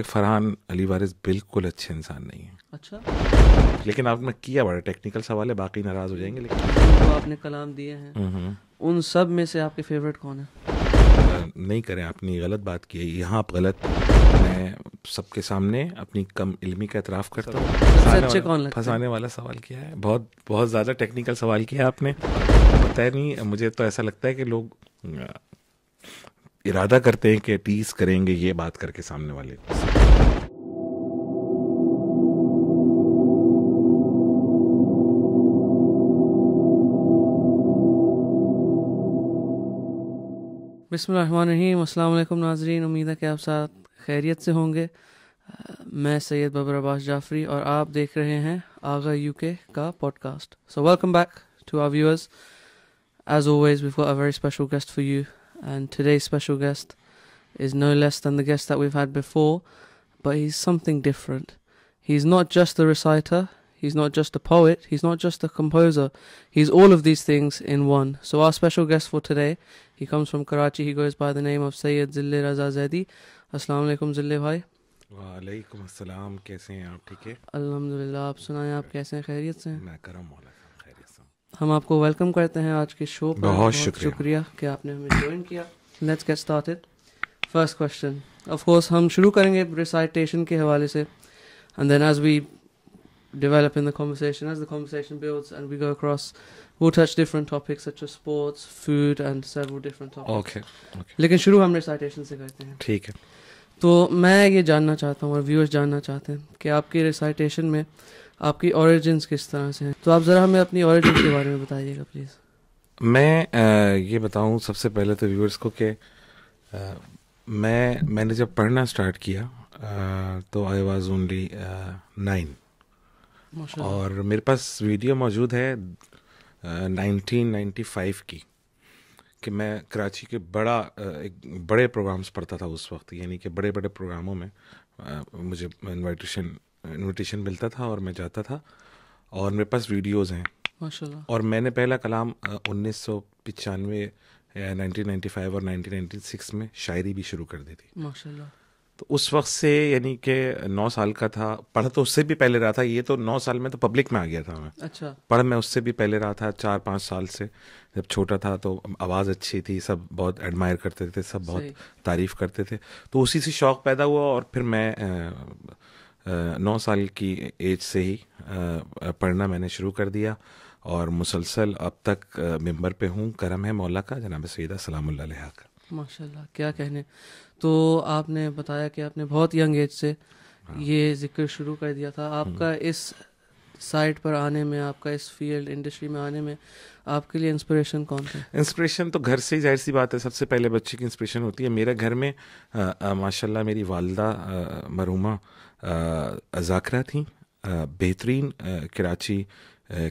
फरहान अली वारिस बिल्कुल अच्छे इंसान नहीं है अच्छा लेकिन आपने किया बड़ा टेक्निकल सवाल है बाकी नाराज हो जाएंगे लेकिन तो आपने कलाम दिए हैं हम्म, हम्म। उन सब में से आपके फेवरेट कौन है नहीं करें आपने गलत बात की है यहाँ आप गलत मैं सबके सामने अपनी कम इलमी का एतराफ करता हूँ फंसाने वाला सवाल किया है बहुत बहुत ज़्यादा टेक्निकल सवाल किया आपने पता नहीं मुझे तो ऐसा लगता है कि लोग इरादा करते हैं कि टीस करेंगे ये बात करके सामने वाले बिसमीम अल्लाम नाजरीन उम्मीद है कि आप साथ खैरियत से होंगे मैं सैयद बबर अब्बास जाफरी और आप देख रहे हैं आगा यूके का podcast so welcome back to our viewers as always before got a very special guest for And today's special guest is no less than the guest that we've had before, but he's something different. He's not just a reciter, he's not just a poet, he's not just a composer, he's all of these things in one. So, our special guest for today, he comes from Karachi, he goes by the name of Sayyid Zille Raza Zaidi. Assalamu alaikum, Zille bhai. वालेकुम अस्सलाम कैसे हैं आप ठीक है अल्हम्दुलिल्लाह आप सुनाएं आप कैसे हैं खैरियत से मैं करम हम आपको वेलकम करते हैं आज के शो पर बहुत, शुक्रिया, शुक्रिया कि आपने हमें ज्वाइन किया let's get started first question of course हम शुरू करेंगे रिसाइटेशन के हवाले से and then as we develop in the conversation as the conversation builds and we go across वो touch different topics such as sports food and several different topics okay लेकिन शुरू हम रिसाइटेशन से करते हैं ठीक है तो मैं ये जानना चाहता हूँ और व्यूअर्स जानना चाहते हैं कि आपकी रिसाइटेशन में आपकी ओरिजिन किस तरह से हैं तो आप ज़रा हमें अपनी ओरिजिन के बारे में बताइएगा प्लीज़ मैं आ, ये बताऊँ सबसे पहले तो व्यूअर्स को कि मैं मैंने जब पढ़ना स्टार्ट किया आ, तो आई वॉज ओनली नाइन और मेरे पास वीडियो मौजूद है नाइनटीन नाइन्टी फाइव की कि मैं कराची के बड़ा एक बड़े प्रोग्राम्स पढ़ता था उस वक्त यानी कि बड़े बड़े प्रोग्रामों में मुझे इनविटेशन इनविटेशन मिलता था और मैं जाता था और मेरे पास वीडियोस हैं और मैंने पहला कलाम उन्नीस सौ पचानवे नाइनटीन नाइन्टी फाइव और नाइनटीन नाइन्टी सिक्स में शायरी भी शुरू कर दी थी तो उस वक्त से यानी कि नौ साल का था पढ़ तो उससे भी पहले रहा था ये तो नौ साल में तो पब्लिक में आ गया था मैं अच्छा पढ़ मैं उससे भी पहले रहा था चार पाँच साल से जब छोटा था तो आवाज़ अच्छी थी सब बहुत एडमायर करते थे सब बहुत तारीफ़ करते थे तो उसी से शौक़ पैदा हुआ और फिर मैं आ, नौ साल की एज से ही पढ़ना मैंने शुरू कर दिया और मुसलसल अब तक मेंबर पे हूँ करम है मौला का जनाब सैदा सलाम का माशाल्लाह क्या कहने तो आपने बताया कि आपने बहुत यंग एज से हाँ। ये जिक्र शुरू कर दिया था आपका हम्म। इस साइट पर आने में आपका इस फील्ड इंडस्ट्री में आने में आपके लिए इंस्पिरेशन कौन था इंस्पिरेशन तो घर से ही जाहिर सी बात है सबसे पहले बच्चे की इंस्पिरेशन होती है मेरे घर में माशाल्लाह मेरी वालदा मरूमा जाकरा थी बेहतरीन कराची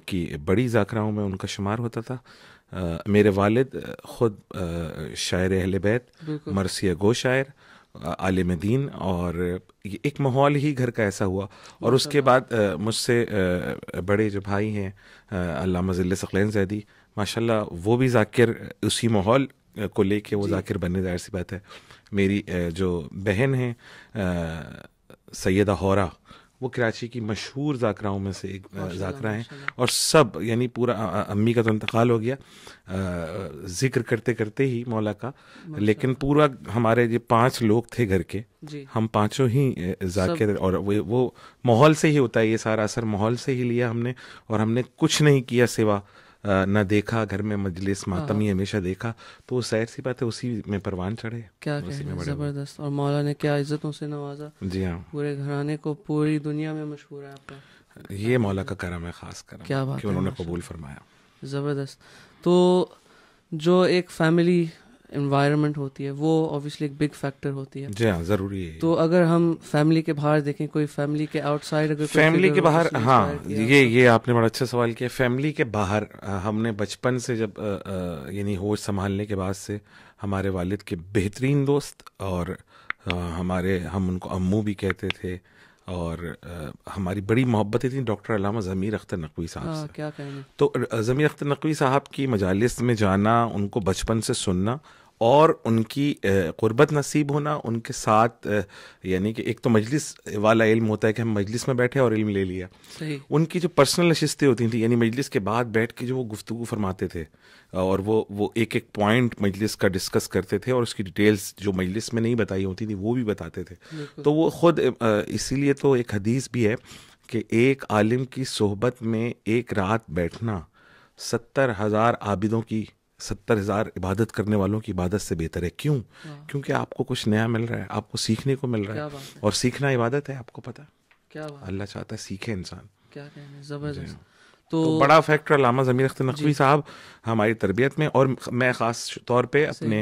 की बड़ी जाकराओं में उनका शुमार होता था आ, मेरे वालिद ख़ुद शायर अहल बैत मरसिया गो शायर आलिम दीन और ये एक माहौल ही घर का ऐसा हुआ और उसके बाद मुझसे बड़े जो भाई हैं अल्लामा सकलैन जैदी माशाल्लाह वो भी जाकिर उसी माहौल को लेके वो जाकिर बनने जाहिर सी बात है मेरी जो बहन है सैदा हौरा वो कराची की मशहूर जाकराओं में से एक जाकरा हैं और सब यानी पूरा अम्मी का तो इंतकाल हो गया जिक्र करते करते ही मौला का लेकिन पूरा हमारे ये पांच लोग थे घर के हम पांचों ही जाकिर और वो वो माहौल से ही होता है ये सारा असर माहौल से ही लिया हमने और हमने कुछ नहीं किया सिवा न देखा घर में मजलिस ही हाँ। हमेशा देखा तो सैर सी बात है उसी में परवान चढ़े क्या जबरदस्त और मौला ने क्या इज्जतों से नवाजा जी हाँ पूरे घराने को पूरी दुनिया में मशहूर है आपका ये मौला का करम है खास कर क्या बात उन्होंने कबूल फरमाया जबरदस्त तो जो एक फैमिली इन्वायरमेंट होती है वो ऑब्वियसली एक बिग फैक्टर होती है जी हाँ जरूरी है तो अगर हम फैमिली के बाहर देखें कोई फैमिली के आउटसाइड अगर फैमिली के बाहर हाँ ये ये आपने बड़ा अच्छा सवाल किया फैमिली के बाहर हमने बचपन से जब यानी होश संभालने के बाद से हमारे वालिद के बेहतरीन दोस्त और आ, हमारे हम उनको अम्मू भी कहते थे और आ, हमारी बड़ी मोहब्बत थी डॉक्टर अलामा ज़मीर अख्तर नकवी साहब हाँ, से क्या कहने? तो ज़मीर अख्तर नकवी साहब की मजालिस में जाना उनको बचपन से सुनना और उनकी क़ुरबत नसीब होना उनके साथ यानी कि एक तो मजलिस वाला इल्म होता है कि हम मजलिस में बैठे और इल्म ले लिया उनकी जो पर्सनल नशस्तें होती थी यानी मजलिस के बाद बैठ के जो वो गुफ्तु फरमाते थे और वो वो एक एक पॉइंट मजलिस का डिस्कस करते थे और उसकी डिटेल्स जो मजलिस में नहीं बताई होती थी वो भी बताते थे तो वो ख़ुद इसीलिए तो एक हदीस भी है कि एक आलिम की सोहबत में एक रात बैठना सत्तर हज़ार आबिदों की सत्तर हज़ार इबादत करने वालों की इबादत से बेहतर है क्यों क्योंकि आपको कुछ नया मिल रहा है आपको सीखने को मिल रहा है और सीखना इबादत है आपको पता क्या अल्लाह चाहता है सीखे इंसान क्या तो, तो बड़ा फैक्टर लामा ज़मीर अख्तर नकवी साहब हमारी तरबियत में और मैं ख़ास तौर पे अपने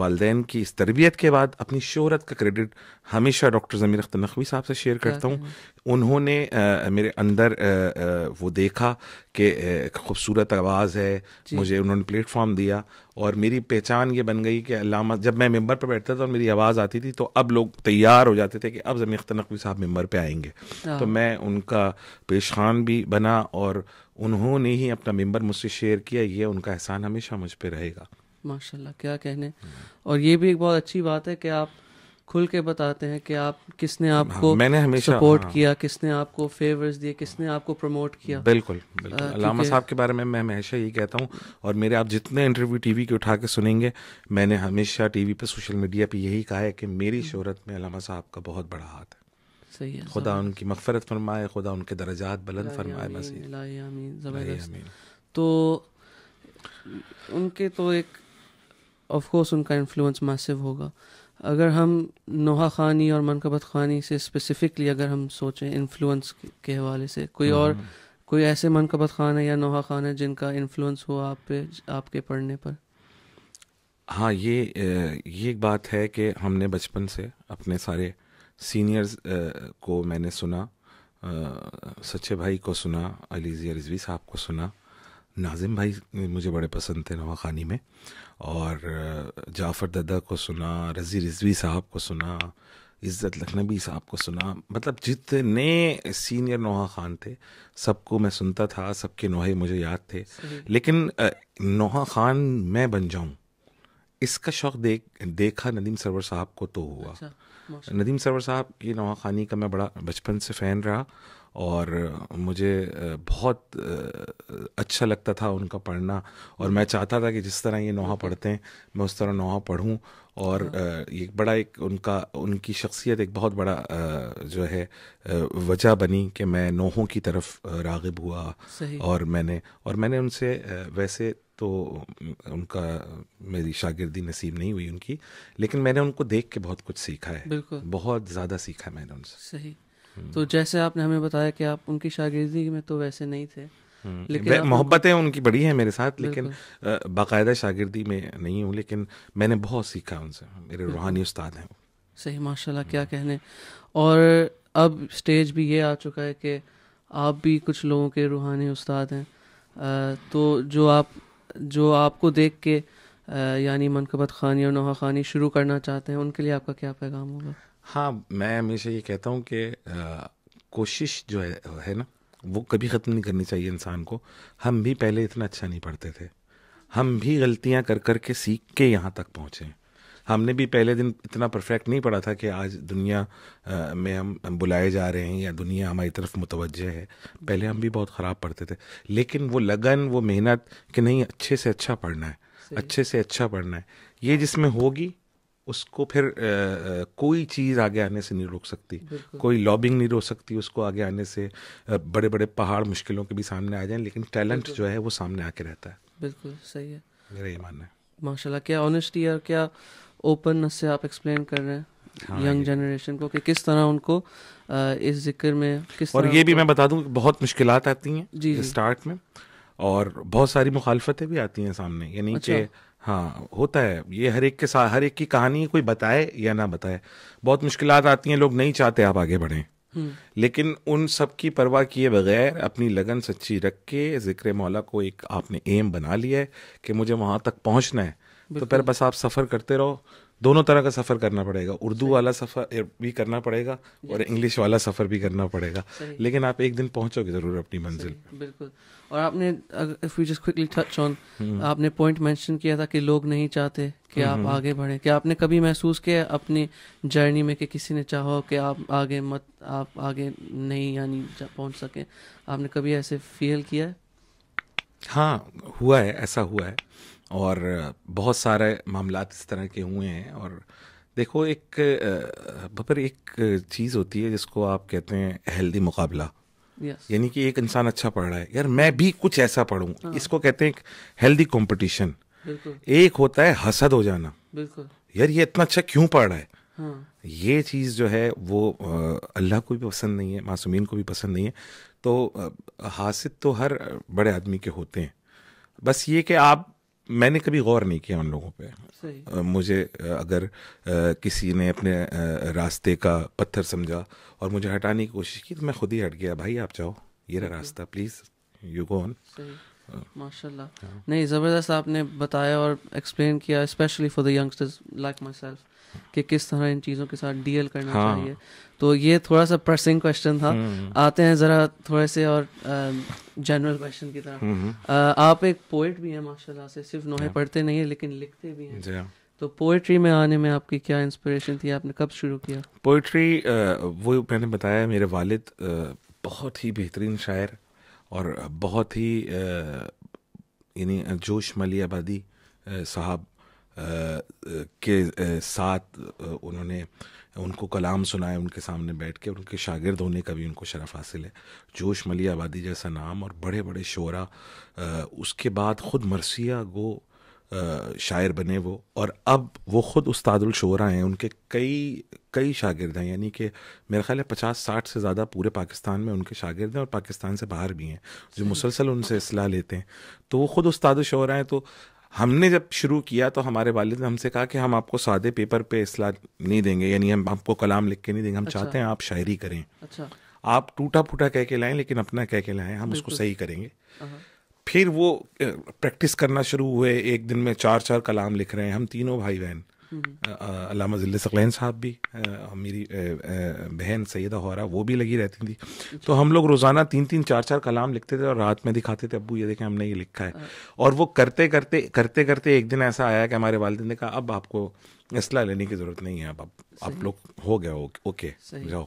वालदे की इस तरबियत के बाद अपनी शोहरत का क्रेडिट हमेशा डॉक्टर ज़मीर अख्तर नकवी साहब से शेयर करता हूँ उन्होंने आ, मेरे अंदर आ, आ, वो देखा कि खूबसूरत आवाज़ है मुझे उन्होंने प्लेटफॉर्म दिया और मेरी पहचान ये बन गई कि अलामा जब मैं मेंबर पर बैठता था और मेरी आवाज़ आती थी तो अब लोग तैयार हो जाते थे कि अब जमीन नकवी साहब मेंबर पे आएंगे हाँ। तो मैं उनका पेश खान भी बना और उन्होंने ही अपना मेंबर मुझसे शेयर किया ये उनका एहसान हमेशा मुझ पर रहेगा माशाल्लाह क्या कहने और ये भी एक बहुत अच्छी बात है कि आप खुल के बताते हैं कि आप किसने हाँ, आपको मैंने हमेशा सपोर्ट हाँ, किया किसने आपको फेवर्स दिए किसने आपको प्रमोट किया बिल्कुल बिल्कुल अलामा साहब के बारे में मैं हमेशा यही कहता हूँ और मेरे आप जितने इंटरव्यू टीवी के उठा के सुनेंगे मैंने हमेशा टीवी पे सोशल मीडिया पे यही कहा है कि मेरी हम्म। शहरत में अलामा साहब का बहुत बड़ा हाथ है सही है खुदा उनकी मगफरत फरमाए खुदा उनके दर्जात बुलंद फरमाए तो उनके तो एक ऑफ कोर्स उनका इन्फ्लुएंस मैसिव होगा अगर हम नोहा खानी और मनकबत खानी से स्पेसिफिकली अगर हम सोचें इन्फ्लुएंस के हवाले से कोई हम्म। और कोई ऐसे मनकबत खान है या नोहा खान है जिनका इन्फ्लुएंस हो आप पे आपके पढ़ने पर हाँ ये ये एक बात है कि हमने बचपन से अपने सारे सीनियर्स को मैंने सुना सच्चे भाई को सुना अलीजिया रिजवी साहब को सुना नाजिम भाई मुझे बड़े पसंद थे नवा खानी में और जाफ़र ददा को सुना रज़ी रिजवी साहब को सुना इज़्ज़त लखनबी साहब को सुना मतलब जितने सीनियर नोहा ख़ान थे सबको मैं सुनता था सबके नोहे मुझे याद थे लेकिन नोहा ख़ान मैं बन जाऊँ इसका शौक़ देख देखा नदीम सरवर साहब को तो हुआ अच्छा, नदीम सरवर साहब ये नोहा खानी का मैं बड़ा बचपन से फ़ैन रहा और मुझे बहुत अच्छा लगता था उनका पढ़ना और मैं चाहता था कि जिस तरह ये नोहा पढ़ते हैं मैं उस तरह नोहा पढ़ूं और हाँ। ये बड़ा एक उनका उनकी शख्सियत एक बहुत बड़ा जो है वजह बनी कि मैं नोहों की तरफ रागिब हुआ और मैंने और मैंने उनसे वैसे तो उनका मेरी शागिर्दी नसीब नहीं हुई उनकी लेकिन मैंने उनको देख के बहुत कुछ सीखा है बहुत ज़्यादा सीखा है मैंने उनसे सही तो जैसे आपने हमें बताया कि आप उनकी शागिर्दी में तो वैसे नहीं थे हम्म। लेकिन मोहब्बतें उनकी बड़ी हैं मेरे साथ लेकिन बाकायदा शागिर्दी में नहीं हूँ लेकिन मैंने बहुत सीखा उनसे मेरे रूहानी उस्ताद हैं सही माशाल्लाह क्या हम्म। कहने और अब स्टेज भी ये आ चुका है कि आप भी कुछ लोगों के रूहानी उस्ताद हैं तो जो आप जो आपको देख के यानी मनकबत खानी और नोहा खानी शुरू करना चाहते हैं उनके लिए आपका क्या पैगाम होगा हाँ मैं हमेशा ये कहता हूँ कि कोशिश जो है है ना वो कभी ख़त्म नहीं करनी चाहिए इंसान को हम भी पहले इतना अच्छा नहीं पढ़ते थे हम भी गलतियाँ कर कर के सीख के यहाँ तक पहुँचे हमने भी पहले दिन इतना परफेक्ट नहीं पढ़ा था कि आज दुनिया में हम, हम बुलाए जा रहे हैं या दुनिया हमारी तरफ मुतवजह है पहले हम भी बहुत ख़राब पढ़ते थे लेकिन वो लगन वो मेहनत कि नहीं अच्छे से अच्छा पढ़ना है अच्छे से अच्छा पढ़ना है ये जिसमें होगी उसको फिर आ, कोई चीज़ आगे आने से नहीं रोक सकती कोई लॉबिंग नहीं रोक सकती उसको आगे आने से बड़े बड़े पहाड़ मुश्किलों के भी सामने आ जाएं लेकिन टैलेंट जो है वो सामने आके रहता है बिल्कुल सही है मेरा ये मानना है माशाल्लाह क्या ऑनेस्टी और क्या ओपननेस से आप एक्सप्लेन कर रहे हैं यंग हाँ जनरेशन को कि किस तरह उनको इस जिक्र में किस और ये भी मैं बता दूं बहुत मुश्किल आती हैं जी स्टार्ट में और बहुत सारी मुखालफतें भी आती हैं सामने यानी अच्छा। कि हाँ होता है ये हर एक के साथ हर एक की कहानी कोई बताए या ना बताए बहुत मुश्किल आती हैं लोग नहीं चाहते आप आगे बढ़ें हम्म। लेकिन उन सब की परवाह किए बगैर अपनी लगन सच्ची रख के जिक्र मौला को एक आपने एम बना लिया है कि मुझे वहाँ तक पहुँचना है तो फिर बस आप सफ़र करते रहो दोनों तरह का सफ़र करना पड़ेगा उर्दू वाला सफ़र भी करना पड़ेगा और इंग्लिश वाला सफ़र भी करना पड़ेगा लेकिन आप एक दिन पहुंचोगे ज़रूर अपनी मंजिल बिल्कुल और आपने if you just quickly touch on आपने पॉइंट मेंशन किया था कि लोग नहीं चाहते कि आप हम्म। आगे बढ़े क्या आपने कभी महसूस किया अपनी जर्नी में कि किसी ने चाहो कि आप आगे मत आप आगे नहीं यानी पहुंच सकें आपने कभी ऐसे फील किया है हाँ हुआ है ऐसा हुआ है और बहुत सारे मामला इस तरह के हुए हैं और देखो एक बबर एक चीज़ होती है जिसको आप कहते हैं हेल्दी मुकाबला yes. यानी कि एक इंसान अच्छा पढ़ रहा है यार मैं भी कुछ ऐसा पढ़ूँ हाँ। इसको कहते हैं हेल्दी कॉम्पिटिशन एक होता है हसद हो जाना बिल्कुल यार ये इतना अच्छा क्यों पढ़ रहा है हाँ। ये चीज़ जो है वो अल्लाह को भी पसंद नहीं है मासूमिन को भी पसंद नहीं है तो हासिद तो हर बड़े आदमी के होते हैं बस ये कि आप मैंने कभी गौर नहीं किया उन लोगों पे मुझे अगर किसी ने अपने रास्ते का पत्थर समझा और मुझे हटाने की कोशिश की तो मैं खुद ही हट गया भाई आप जाओ ये रहा रास्ता प्लीज़ यू गो ऑन माशाल्लाह हाँ। नहीं ज़बरदस्त आपने बताया और एक्सप्लेन किया specially for the youngsters like myself कि किस तरह इन चीज़ों के साथ डील करना हाँ. चाहिए तो ये थोड़ा सा प्रेसिंग क्वेश्चन था हम्म। आते हैं ज़रा थोड़े से और जनरल क्वेश्चन की तरफ हम्म। आप एक पोइट भी हैं माशाल्लाह से सिर्फ नोहे हाँ। पढ़ते नहीं है लेकिन लिखते भी हैं हाँ। तो पोइट्री में आने में आपकी क्या इंस्पिरेशन थी आपने कब शुरू किया पोइट्री वो मैंने बताया मेरे वालिद बहुत ही बेहतरीन शायर और बहुत ही यानी जोश मली आबादी साहब के साथ उन्होंने उनको कलाम सुनाए उनके सामने बैठ के उनके शागिर्द होने का भी उनको शरफ हासिल है जोश मली आबादी जैसा नाम और बड़े बड़े शोरा उसके बाद ख़ुद मरसिया गो शायर बने वो और अब वो ख़ुद उस्तादुल शोरा हैं उनके कई कई शागिर्द हैं यानी कि मेरा ख्याल है पचास साठ से ज़्यादा पूरे पाकिस्तान में उनके शागिर्द हैं और पाकिस्तान से बाहर भी हैं जो मुसलसल उनसे असलाह लेते हैं तो वो ख़ुद उस्ताद शोरा हैं तो हमने जब शुरू किया तो हमारे वालिद ने हमसे कहा कि हम आपको सादे पेपर पे इसलाह नहीं देंगे यानी हम आपको कलाम लिख के नहीं देंगे हम अच्छा। चाहते हैं आप शायरी करें अच्छा आप टूटा फूटा कह के लाएं लेकिन अपना कह के लाएं हम उसको सही करेंगे हाँ। फिर वो प्रैक्टिस करना शुरू हुए एक दिन में चार चार कलाम लिख रहे हैं हम तीनों भाई बहन अलामा जिले सकलैन साहब भी आ, मेरी बहन सैदा हौरा वो भी लगी रहती थी तो हम लोग रोज़ाना तीन तीन चार चार कलाम लिखते थे और रात में दिखाते थे अबू ये देखें हमने ये लिखा है हाँ। और वो करते करते करते करते एक दिन ऐसा आया कि हमारे वालदे ने कहा अब आपको असलाह लेने की ज़रूरत नहीं है अब आप लोग हो गया ओके जाओ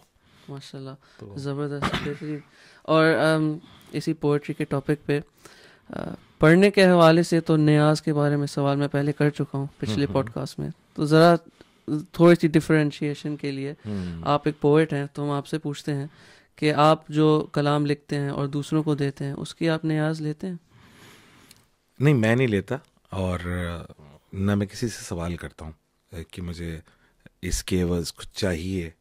माशाल्लाह तो ज़बरदस्त और इसी पोइट्री के टॉपिक पे पढ़ने के हवाले से तो न्याज के बारे में सवाल मैं पहले कर चुका हूँ पिछले हम्म, हम्म। पॉडकास्ट में तो ज़रा थोड़ी सी डिफरेंशिएशन के लिए हम्म। आप एक पोइट हैं तो हम आपसे पूछते हैं कि आप जो कलाम लिखते हैं और दूसरों को देते हैं उसकी आप न्याज लेते हैं नहीं मैं नहीं लेता और न मैं किसी से सवाल करता हूँ कि मुझे इसके वज कुछ चाहिए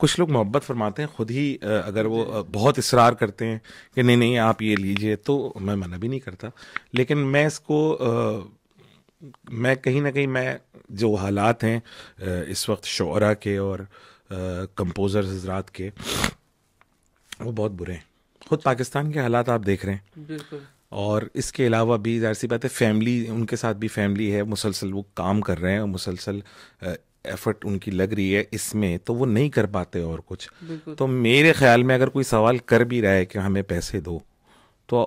कुछ लोग मोहब्बत फरमाते हैं खुद ही अगर वो बहुत इसरार करते हैं कि नहीं नहीं आप ये लीजिए तो मैं मना भी नहीं करता लेकिन मैं इसको मैं कहीं ना कहीं मैं जो हालात हैं इस वक्त शरा के और कंपोज़र हजरात के वो बहुत बुरे हैं खुद पाकिस्तान के हालात आप देख रहे हैं बिल्कुल और इसके अलावा भी जाहिर सी बात है फैमिली उनके साथ भी फैमिली है मुसलसल वो काम कर रहे हैं और मुसलसल एफर्ट उनकी लग रही है इसमें तो वो नहीं कर पाते और कुछ तो मेरे ख्याल में अगर कोई सवाल कर भी रहा है कि हमें पैसे दो तो आ,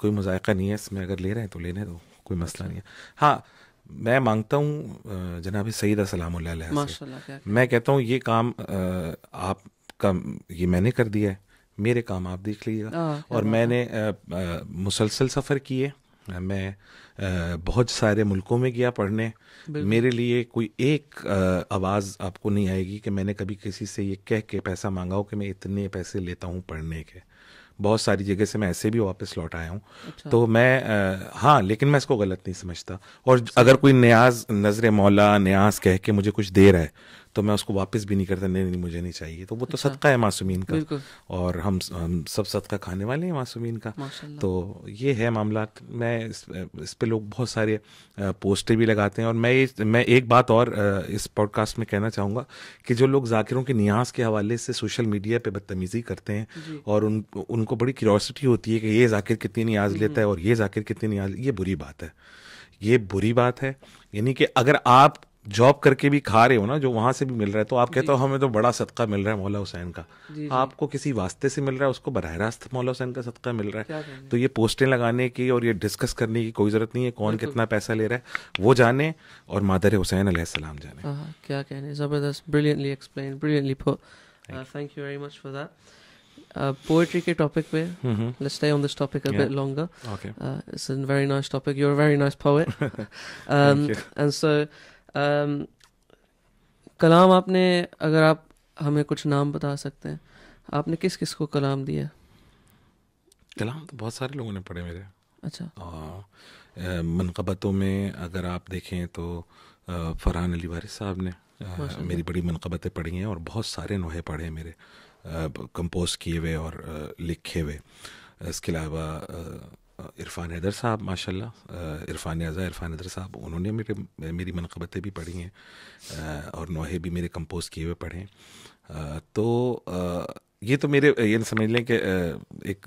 कोई मजायका नहीं है इसमें अगर ले रहे हैं तो लेने दो कोई मसला नहीं है हाँ मैं मांगता हूँ जनाब सईद असलम मैं कहता हूँ ये काम आप का ये मैंने कर दिया है मेरे काम आप देख लीजिएगा और मैंने मुसलसल सफ़र किए मैं आ, बहुत सारे मुल्कों में गया पढ़ने मेरे लिए कोई एक आवाज़ आपको नहीं आएगी कि मैंने कभी किसी से ये कह के पैसा मांगा हो कि मैं इतने पैसे लेता हूँ पढ़ने के बहुत सारी जगह से मैं ऐसे भी वापस लौट आया हूँ अच्छा। तो मैं आ, हाँ लेकिन मैं इसको गलत नहीं समझता और अगर कोई न्याज नजर मौला न्याज कह के मुझे कुछ दे रहा है तो मैं उसको वापस भी नहीं करता नहीं नहीं मुझे नहीं चाहिए तो वो तो अच्छा। सदका है मासूमीन का और हम हम सब सदका खाने वाले हैं मासूमीन का तो ये है मामला मैं इस, इस पे लोग बहुत सारे पोस्टें भी लगाते हैं और मैं मैं एक बात और इस पॉडकास्ट में कहना चाहूँगा कि जो लोग जाकिरों के नियाज के हवाले से सोशल मीडिया पर बदतमीज़ी करते हैं और उन उनको बड़ी क्यूरोसिटी होती है कि ये जाकिर कितनी न्याज हम्म। लेता है और ये जाकिर कितनी न्याज ये बुरी बात है ये बुरी बात है यानी कि अगर आप जॉब करके भी खा रहे हो ना जो वहां से भी मिल रहा है तो आप कहते हो हमें तो बड़ा सदका मिल रहा है मौला हुसैन का जी, आपको किसी वास्ते से मिल रहा है उसको बरह रास्त मौला हुसैन का सदका मिल रहा है तो ये पोस्टें लगाने की और ये डिस्कस करने की कोई जरूरत नहीं है कौन कितना पैसा ले रहा है वो जाने और मादर हुसैन सलाम जाने हाँ, हाँ, क्या कहने जबरदस्त brilliantly explain brilliantly thank you very much for that poetry के टॉपिक पे let's stay on this topic a bit longer okay it's a very nice topic you are very nice poet and so कलाम आपने अगर आप हमें कुछ नाम बता सकते हैं आपने किस किस को कलाम दिया कलाम तो बहुत सारे लोगों ने पढ़े मेरे अच्छा मनकबतों में अगर आप देखें तो फ़रहान अली वारिस साहब ने आ, मेरी बड़ी मनकबतें पढ़ी हैं और बहुत सारे नोहे पढ़े मेरे कंपोज किए हुए और आ, लिखे हुए इसके अलावा इरफान हैदर साहब माशाल्लाह इरफान अज़ा इरफान हैदर साहब उन्होंने मेरे मेरी मनकबतें भी पढ़ी हैं और नोहे भी मेरे कंपोज़ किए हुए पढ़े हैं तो ये तो मेरे ये समझ लें कि एक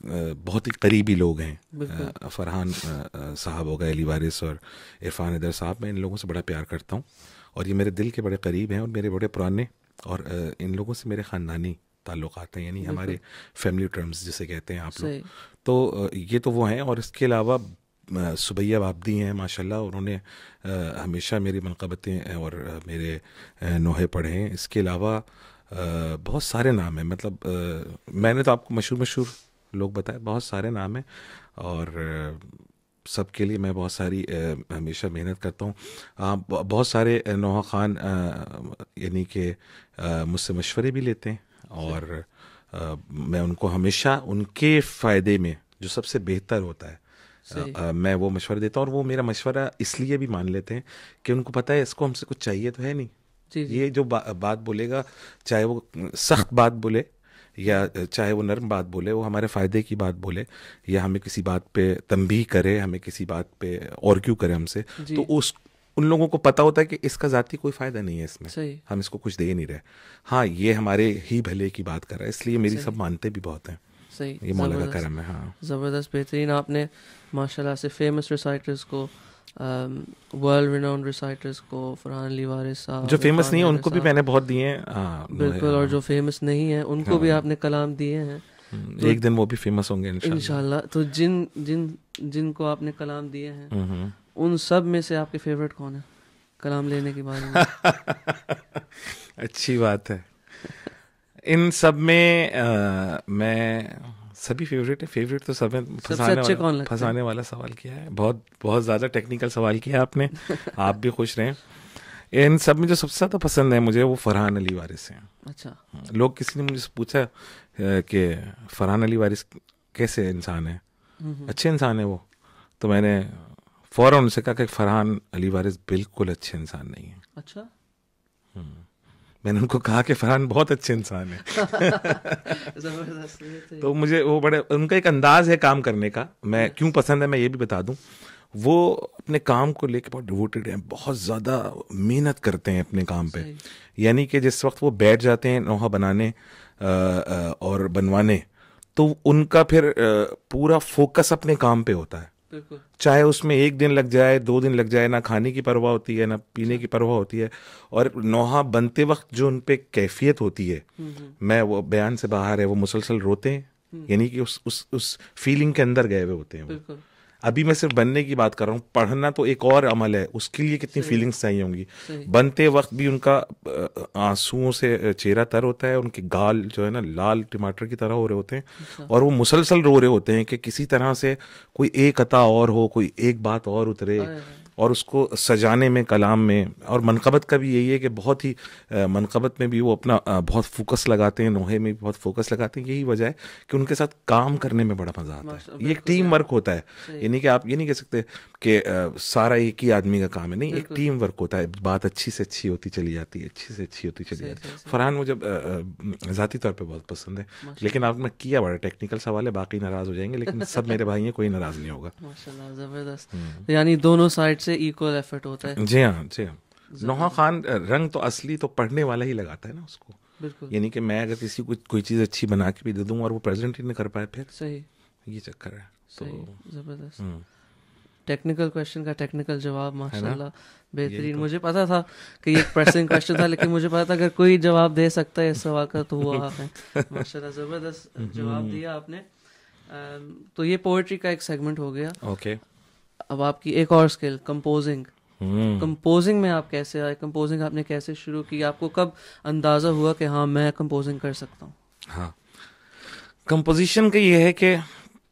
बहुत ही करीबी लोग हैं फरहान साहब हो गए अली वारिस और इरफान हैदर साहब मैं इन लोगों से बड़ा प्यार करता हूँ और ये मेरे दिल के बड़े करीब हैं और मेरे बड़े पुराने और इन लोगों से मेरे ख़ानदानी ताल्लुक हैं यानी हमारे फैमिली टर्म्स जिसे कहते हैं आप लोग तो ये तो वो हैं और इसके अलावा सुबैया बाबदी हैं माशाल्लाह उन्होंने हमेशा मेरी मनकबतें और मेरे नोहे पढ़े हैं इसके अलावा बहुत सारे नाम हैं मतलब आ, मैंने तो आपको मशहूर मशहूर लोग बताए बहुत सारे नाम हैं और सबके लिए मैं बहुत सारी हमेशा मेहनत करता हूँ बहुत सारे नोहा ख़ान यानी कि मुझसे मशवरे भी लेते हैं और आ, मैं उनको हमेशा उनके फ़ायदे में जो सबसे बेहतर होता है आ, मैं वो मशवरा देता हूँ और वो मेरा मशवरा इसलिए भी मान लेते हैं कि उनको पता है इसको हमसे कुछ चाहिए तो है नहीं जी, जी। ये जो बा, बात बोलेगा चाहे वो सख्त बात बोले या चाहे वो नरम बात बोले वो हमारे फ़ायदे की बात बोले या हमें किसी बात पे तंबी करे हमें किसी बात पे क्यों करे हमसे तो उस उन लोगों को पता होता है कि इसका जाति कोई फ़ायदा नहीं है इसमें सही हम इसको कुछ दे नहीं रहे हाँ ये हमारे ही भले की बात कर रहा है इसलिए मेरी सब मानते भी बहुत हैं सही ये मौला का करम है हाँ ज़बरदस्त बेहतरीन आपने माशाल्लाह से फेमस रिसाइटर्स को वर्ल्ड रिनाउंड रिसाइटर्स को फरहान अली वारिस साहब जो फेमस नहीं है उनको भी मैंने बहुत दिए हैं हाँ, बिल्कुल और हाँ। जो फेमस नहीं है उनको हाँ। भी आपने कलाम दिए हैं हम्म, तो एक दिन वो भी फेमस होंगे इंशाल्लाह तो जिन जिन जिनको आपने कलाम दिए हैं हम्म, हम्म। उन सब में से आपके फेवरेट कौन है कलाम लेने के बारे में अच्छी बात है इन सब में आ, मैं सभी फेवरेट है फेवरेट तो सब फंसाने वाला फंसाने वाला सवाल किया है बहुत बहुत ज़्यादा टेक्निकल सवाल किया आपने आप भी खुश रहे इन सब में जो सबसे ज़्यादा पसंद है मुझे वो फरहान अली वारिस है अच्छा हाँ, लोग किसी ने मुझे पूछा कि फरहान अली वारिस कैसे इंसान है हम्म, हम्म। अच्छे इंसान है वो तो मैंने फौरन उनसे कहा कि फरहान अली वारिस बिल्कुल अच्छे इंसान नहीं है अच्छा हम्म। मैंने उनको कहा कि फरहान बहुत अच्छे इंसान है तो, तो मुझे वो बड़े उनका एक अंदाज है काम करने का मैं क्यों पसंद है मैं ये भी बता दूं वो अपने काम को लेके बहुत डिवोटेड हैं बहुत ज़्यादा मेहनत करते हैं अपने काम पे यानी कि जिस वक्त वो बैठ जाते हैं नोहा बनाने और बनवाने तो उनका फिर पूरा फोकस अपने काम पे होता है चाहे उसमें एक दिन लग जाए दो दिन लग जाए ना खाने की परवाह होती है ना पीने की परवाह होती है और नोहा बनते वक्त जो उनपे कैफियत होती है हम्म, हम्म। मैं वो बयान से बाहर है वो मुसलसल रोते हैं हम्म। यानी कि उस उस उस फीलिंग के अंदर गए हुए होते हैं वो अभी मैं सिर्फ बनने की बात कर रहा हूँ पढ़ना तो एक और अमल है उसके लिए कितनी फीलिंग्स चाहिए होंगी बनते वक्त भी उनका आंसुओं से चेहरा तर होता है उनके गाल जो है ना लाल टमाटर की तरह हो रहे होते हैं अच्छा। और वो मुसलसल रो रहे होते हैं कि किसी तरह से कोई एक अता और हो कोई एक बात और उतरे और उसको सजाने में कलाम में और मनकबत का भी यही है कि बहुत ही मनकबत में भी वो अपना बहुत फोकस लगाते हैं नोहे में भी बहुत फोकस लगाते हैं यही वजह है कि उनके साथ काम करने में बड़ा मज़ा आता है ये एक टीम वर्क होता है यानी कि आप ये नहीं कह सकते कि सारा एक ही आदमी का काम है नहीं एक टीम वर्क होता है बात अच्छी से अच्छी होती चली जाती है अच्छी से अच्छी होती चली जाती है फरहान मुझे ज़ाती तौर पर बहुत पसंद है लेकिन आपने किया बड़ा टेक्निकल सवाल है बाकी नाराज़ हो जाएंगे लेकिन सब मेरे भाई हैं कोई नाराज़ नहीं होगा ज़बरदस्त हम्म। यानी दोनों साइड सबसे इक्वल एफर्ट होता है जी हाँ जी हाँ नोहा खान रंग तो असली तो पढ़ने वाला ही लगाता है ना उसको बिल्कुल यानी कि मैं अगर किसी को कोई चीज़ अच्छी बना के भी दे दूँ और वो प्रेजेंट ही नहीं कर पाए फिर सही ये चक्कर है तो जबरदस्त टेक्निकल हम्म। क्वेश्चन का टेक्निकल जवाब माशाल्लाह बेहतरीन तो। मुझे पता था कि ये प्रेसिंग क्वेश्चन था लेकिन मुझे पता था अगर कोई जवाब दे सकता है इस सवाल का तो वो आप हैं माशाल्लाह जबरदस्त हम्म। जवाब दिया आपने तो ये पोएट्री का एक सेगमेंट हो गया ओके okay. अब आपकी एक और स्किल कंपोजिंग कंपोजिंग में आप कैसे आए कंपोजिंग आपने कैसे शुरू की आपको कब अंदाज़ा हुआ कि हाँ मैं कंपोजिंग कर सकता हूँ हाँ कंपोजिशन का ये है कि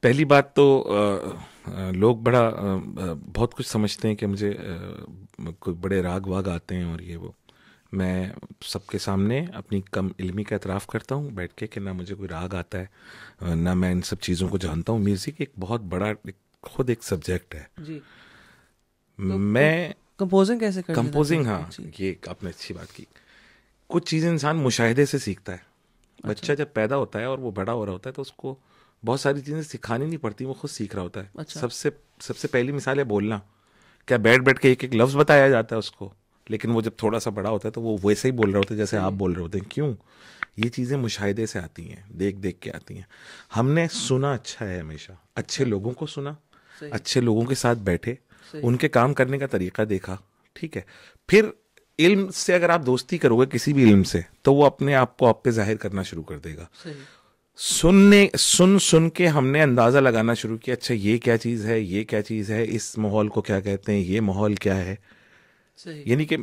पहली बात तो आ, लोग बड़ा आ, बहुत कुछ समझते हैं कि मुझे कोई बड़े राग वाग आते हैं और ये वो मैं सबके सामने अपनी कम इलमी का इतराफ़ करता हूँ बैठ के कि ना मुझे कोई राग आता है ना मैं इन सब चीज़ों को जानता हूँ म्यूज़िक एक बहुत बड़ा एक खुद एक सब्जेक्ट है जी तो मैं कंपोजिंग कैसे कर कंपोजिंग हाँ ये आपने अच्छी बात की कुछ चीज़ इंसान मुशाहदे से सीखता है अच्छा। बच्चा जब पैदा होता है और वो बड़ा हो रहा होता है तो उसको बहुत सारी चीज़ें सिखानी नहीं पड़ती वो खुद सीख रहा होता है अच्छा। सबसे सबसे पहली मिसाल है बोलना क्या बैठ बैठ के एक एक लफ्ज़ बताया जाता है उसको लेकिन वो जब थोड़ा सा बड़ा होता है तो वो वैसे ही बोल रहे होते हैं जैसे आप बोल रहे होते हैं क्यों ये चीज़ें मुशाहदे से आती हैं देख देख के आती हैं हमने सुना अच्छा है हमेशा अच्छे अच्छा। लोगों को सुना अच्छे लोगों के साथ बैठे उनके काम करने का तरीका देखा ठीक है फिर इल्म से अगर आप दोस्ती करोगे किसी भी इल्म से तो वो अपने आप को आप पे जाहिर करना शुरू कर देगा सुनने सुन सुन के हमने अंदाजा लगाना शुरू किया अच्छा ये क्या चीज है ये क्या चीज है इस माहौल को क्या कहते हैं ये माहौल क्या है यानी कि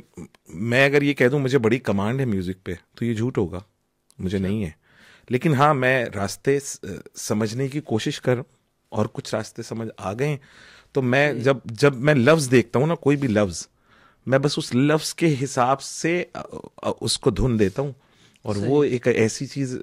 मैं अगर ये कह दूं मुझे बड़ी कमांड है म्यूजिक पे तो ये झूठ होगा मुझे अच्छा। नहीं है लेकिन हाँ मैं रास्ते समझने की कोशिश कर रहा हूँ और कुछ रास्ते समझ आ गए तो मैं जब जब मैं लफ्ज़ देखता हूँ ना कोई भी लफ्ज़ मैं बस उस लफ्ज़ के हिसाब से उसको धुन देता हूँ और वो एक ऐसी चीज़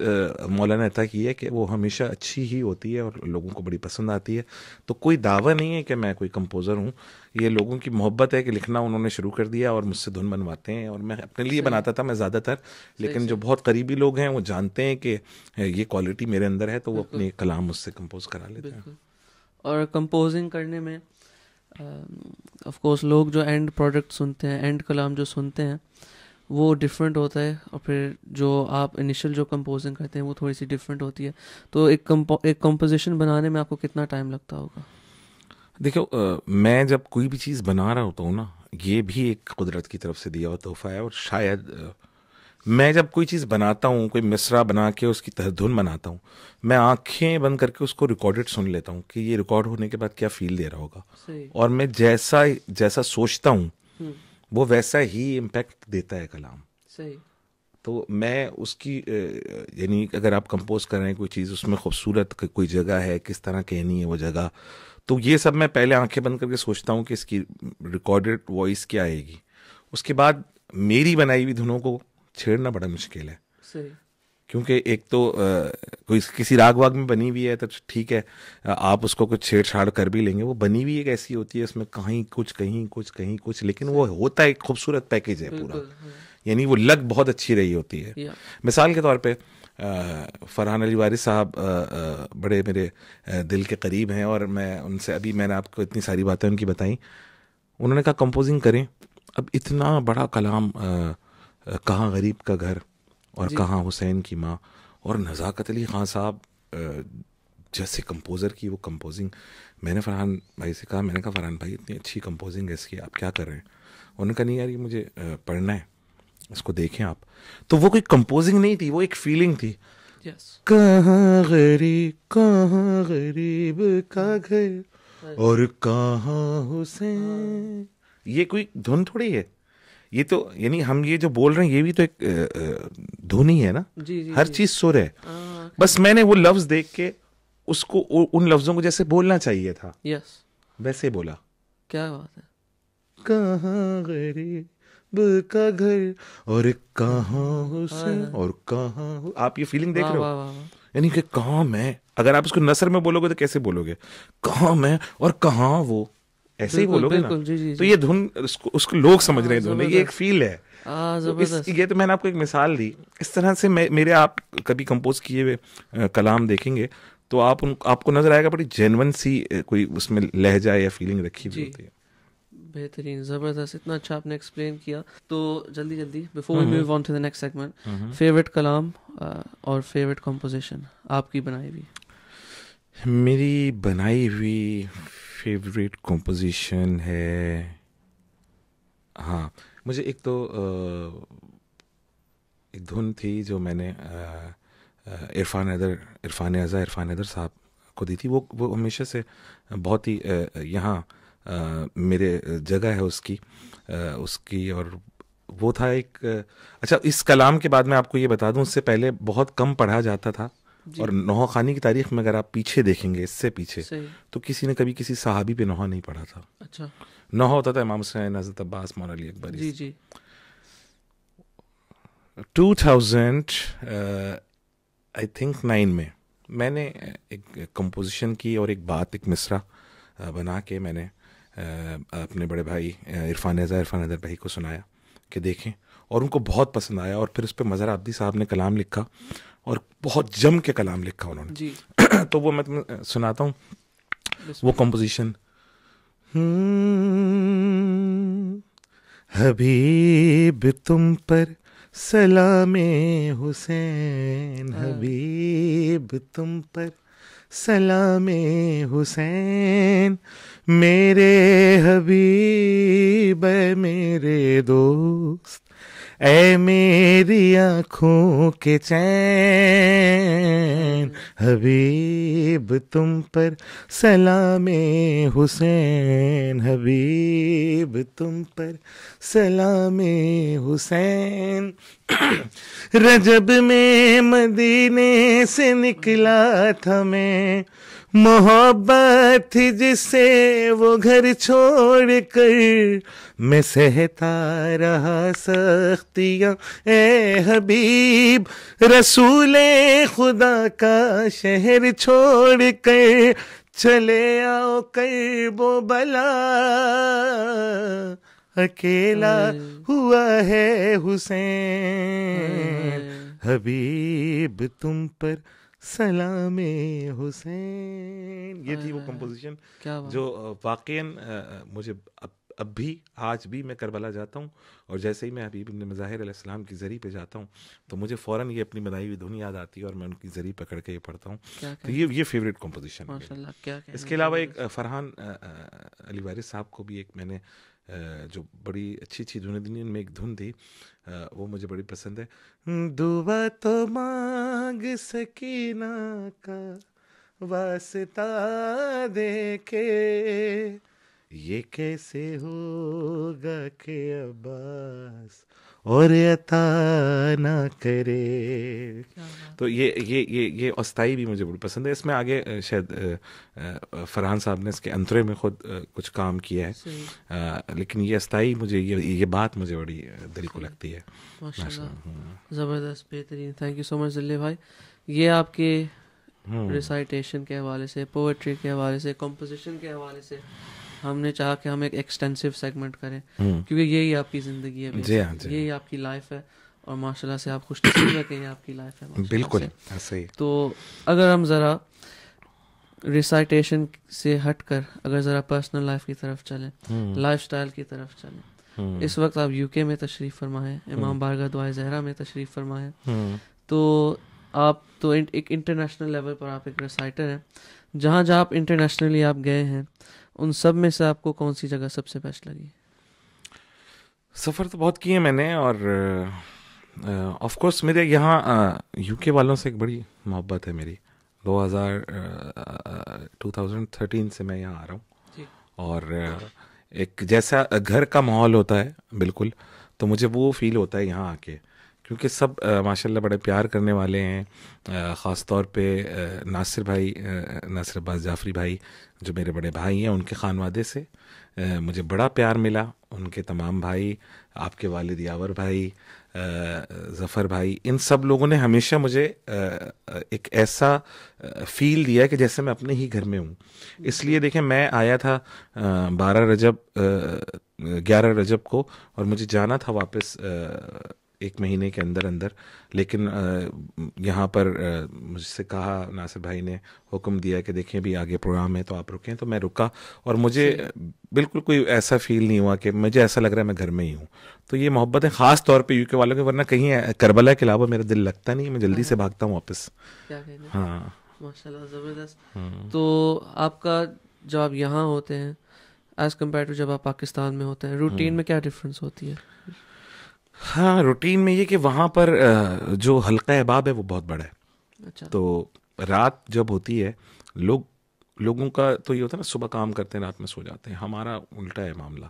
मौलाना अता की है कि वो हमेशा अच्छी ही होती है और लोगों को बड़ी पसंद आती है तो कोई दावा नहीं है कि मैं कोई कंपोज़र हूँ ये लोगों की मोहब्बत है कि लिखना उन्होंने शुरू कर दिया और मुझसे धुन बनवाते हैं और मैं अपने लिए बनाता था मैं ज़्यादातर लेकिन जो बहुत करीबी लोग हैं वो जानते हैं कि ये क्वालिटी मेरे अंदर है तो वो अपने कलाम मुझसे कंपोज करा लेते हैं और कंपोजिंग करने में ऑफ कोर्स लोग जो एंड प्रोडक्ट सुनते हैं एंड कलाम जो सुनते हैं वो डिफरेंट होता है और फिर जो आप इनिशियल जो कंपोजिंग करते हैं वो थोड़ी सी डिफरेंट होती है तो एक कम्पो एक कंपोजिशन बनाने में आपको कितना टाइम लगता होगा देखो मैं जब कोई भी चीज़ बना रहा होता हूँ ना ये भी एक कुदरत की तरफ से दिया हुआ तोहफा है और शायद आ, मैं जब कोई चीज़ बनाता हूँ कोई मिसरा बना के उसकी तहधुन बनाता हूँ मैं आँखें बंद करके उसको रिकॉर्डेड सुन लेता हूँ कि ये रिकॉर्ड होने के बाद क्या फील दे रहा होगा और मैं जैसा जैसा सोचता हूँ हम्म। वो वैसा ही इम्पैक्ट देता है कलाम सही तो मैं उसकी यानी अगर आप कंपोज कर रहे हैं कोई चीज़ उसमें खूबसूरत कोई जगह है किस तरह कहनी है वो जगह तो ये सब मैं पहले आंखें बंद करके सोचता हूँ कि इसकी रिकॉर्डेड वॉइस क्या आएगी उसके बाद मेरी बनाई हुई धुनों को छेड़ना बड़ा मुश्किल है क्योंकि एक तो आ, कोई किसी राग वाग में बनी हुई है तो ठीक है आप उसको कुछ छेड़छाड़ कर भी लेंगे वो बनी हुई एक ऐसी होती है उसमें कहीं कुछ कहीं कुछ कहीं कुछ लेकिन वो होता है एक खूबसूरत पैकेज है पूरा हाँ। यानी वो लग बहुत अच्छी रही होती है मिसाल के तौर पर फरहान अली वारिस साहब बड़े मेरे दिल के करीब हैं और मैं उनसे अभी मैंने आपको इतनी सारी बातें उनकी बताई उन्होंने कहा कंपोजिंग करें अब इतना बड़ा कलाम कहाँ गरीब का घर और कहाँ हुसैन की माँ और नज़ाकत अली ख़ान साहब जैसे कंपोज़र की वो कंपोजिंग मैंने फरहान भाई से कहा मैंने कहा फरहान भाई इतनी अच्छी कंपोजिंग है इसकी आप क्या कर रहे हैं उन्होंने कहा नहीं यार ये मुझे पढ़ना है इसको देखें आप तो वो कोई कंपोजिंग नहीं थी वो एक फीलिंग थी कहाँ गरीब कहाँ गरीब का घर हाँ और कहाँ हुसैन ये कोई धुन थोड़ी है ये तो यानी हम ये जो बोल रहे हैं ये भी तो एक धुनी है ना जी, जी, हर चीज सुर है हाँ। बस मैंने वो लफ्ज देख के उसको उन लफ्जों को जैसे बोलना चाहिए था यस वैसे बोला क्या बात है कहाँ गरीब का घर और कहाँ उसे हाँ। और कहाँ आप ये फीलिंग देख रहे हो यानी कि कहाँ मैं अगर आप उसको नसर में बोलोगे तो कैसे बोलोगे कहाँ मैं और कहाँ वो ऐसे ही बोलोगे ना जी, जी, तो ये धुन उसको, उसको लोग समझ रहे हैं हाँ, धुन ये एक फील है हाँ, तो इस, ये तो मैंने आपको एक मिसाल दी इस तरह से मे, मेरे आप कभी कंपोज किए हुए कलाम देखेंगे तो आप उन आपको नजर आएगा बड़ी जेनवन सी कोई उसमें लहजा या फीलिंग रखी हुई होती है बेहतरीन जबरदस्त इतना अच्छा आपने एक्सप्लेन किया तो जल्दी जल्दी before we move on to the next segment favourite कलाम और फेवरेट कंपोजिशन आपकी बनाई हुई मेरी बनाई हुई फेवरेट कॉम्पोजिशन है हाँ मुझे एक तो एक धुन थी जो मैंने इरफान अदर इरफान अज़ा इरफान अदर साहब को दी थी वो वो हमेशा से बहुत ही यहाँ मेरे जगह है उसकी उसकी और वो था एक अच्छा इस कलाम के बाद मैं आपको ये बता दूँ उससे पहले बहुत कम पढ़ा जाता था और नौहा खानी की तारीख में अगर आप पीछे देखेंगे इससे पीछे तो किसी ने कभी किसी सहाबी पे नौहा नहीं पढ़ा था अच्छा नौहा होता था इमाम हुसैन हजरत अब्बास मौला अली अकबर जी जी 2000 I think नाइन में मैंने एक कंपोजिशन की और एक बात एक मिसरा बना के मैंने अपने बड़े भाई इरफान हज़ा इरफान हज़र भाई को सुनाया कि देखें और उनको बहुत पसंद आया और फिर उस पर मज़र आब्दी साहब ने कलाम लिखा और बहुत जम के कलाम लिखा उन्होंने तो वो मैं तुम्हें सुनाता हूँ वो कंपोजिशन हम्म, हबीब तुम पर सलाम हुसैन हाँ। हबीब तुम पर सलाम हुसैन मेरे हबीब मेरे दोस्त ए मेरी आंखों के चैन हबीब तुम पर सलाम हुसैन हबीब तुम पर सलाम हुसैन रजब में मदीने से निकला था मैं मोहब्बत थी जिससे वो घर छोड़ कर मैं सहता रहा सख्तियाँ ए हबीब रसूल खुदा का शहर छोड़ कर चले आओ कर वो बला अकेला हुआ है हुसैन हबीब तुम पर सलाम हुसैन ये थी वो कंपोजिशन जो वाकई मुझे अब अब भी आज भी मैं करबला जाता हूँ और जैसे ही मैं हबीब इब्न मज़ाहिर सलाम की ज़री पे जाता हूँ तो मुझे फ़ौर ये अपनी बनाई हुई धुन याद आती है और मैं उनकी ज़री पकड़ के ये पढ़ता हूँ तो ये ये फेवरेट कंपोजिशन है इसके अलावा एक फ़रहान अली वारिस साहब को भी एक मैंने जो बड़ी अच्छी अच्छी धुने दुनिया में एक धुन थी वो मुझे बड़ी पसंद है हम्म, दुआ तो मांग सकीना का वास्ता दे के ये कैसे होगा के अब्बास और ना करे तो ये ये ये ये अस्थाई भी मुझे बड़ी पसंद है इसमें आगे शायद फरहान साहब ने इसके अंतरे में खुद कुछ काम किया है आ, लेकिन ये अस्थाई मुझे ये ये बात मुझे बड़ी दिल को लगती है हाँ। ज़बरदस्त बेहतरीन thank you so much Delhi भाई ये आपके रिसाइटेशन हम्म। के हवाले से पोएट्री के हवाले से कंपोजिशन के हवाले से हमने चाहा कि हम एक एक्सटेंसिव सेगमेंट करें हम्म। क्योंकि यही आपकी ज़िंदगी है जी हाँ जी यही आपकी लाइफ है और माशाल्लाह से आप खुश है कि आपकी लाइफ है बिल्कुल हाँ, सही तो अगर हम ज़रा रिसाइटेशन से हटकर अगर ज़रा पर्सनल लाइफ की तरफ चलें लाइफस्टाइल हम्म। की तरफ चलें हम्म। इस वक्त आप यूके में तशरीफ फरमाए इमाम बारगा दुआ जहरा में तशरीफ फरमाए तो आप तो एक इंटरनेशनल लेवल पर आप एक रिसाइटर हैं जहाँ जहाँ आप इंटरनेशनली आप गए हैं उन सब में से आपको कौन सी जगह सबसे बेस्ट लगी सफ़र तो बहुत किए मैंने और ऑफ कोर्स मेरे यहाँ यूके वालों से एक बड़ी मोहब्बत है मेरी 2000 2013 से मैं यहाँ आ रहा हूँ और एक जैसा घर का माहौल होता है बिल्कुल तो मुझे वो फील होता है यहाँ आके क्योंकि सब माशाल्लाह बड़े प्यार करने वाले हैं ख़ास तौर पे नासिर भाई नासिर अब्बास जाफरी भाई जो मेरे बड़े भाई हैं उनके खानवादे से मुझे बड़ा प्यार मिला उनके तमाम भाई आपके वालिद यावर भाई ज़फ़र भाई इन सब लोगों ने हमेशा मुझे एक ऐसा फील दिया कि जैसे मैं अपने ही घर में हूँ इसलिए देखें मैं आया था बारह रजब ग्यारह रजब को और मुझे जाना था वापस एक महीने के अंदर अंदर लेकिन यहाँ पर मुझसे कहा नासिर भाई ने हुक्म दिया कि देखें भी आगे प्रोग्राम है तो आप रुकें तो मैं रुका और मुझे बिल्कुल कोई ऐसा फील नहीं हुआ कि मुझे ऐसा लग रहा है मैं घर में ही हूँ तो ये मोहब्बतें ख़ास तौर पे यूके वालों के वरना कहीं करबला के अलावा मेरा दिल लगता नहीं मैं जल्दी से हाँ। भागता हूँ वापस हाँ माशा ज़बरदस्त हम्म। तो आपका जब आप यहाँ होते हैं एज़ कम्पेयर टू जब आप पाकिस्तान में होते हैं रूटीन हम्म। में क्या डिफरेंस होती है हाँ रूटीन में ये कि वहाँ पर जो हल्का अहबाब है वो बहुत बड़ा है अच्छा तो रात जब होती है लोग लोगों का तो ये होता है ना सुबह काम करते हैं रात में सो जाते हैं हमारा उल्टा है मामला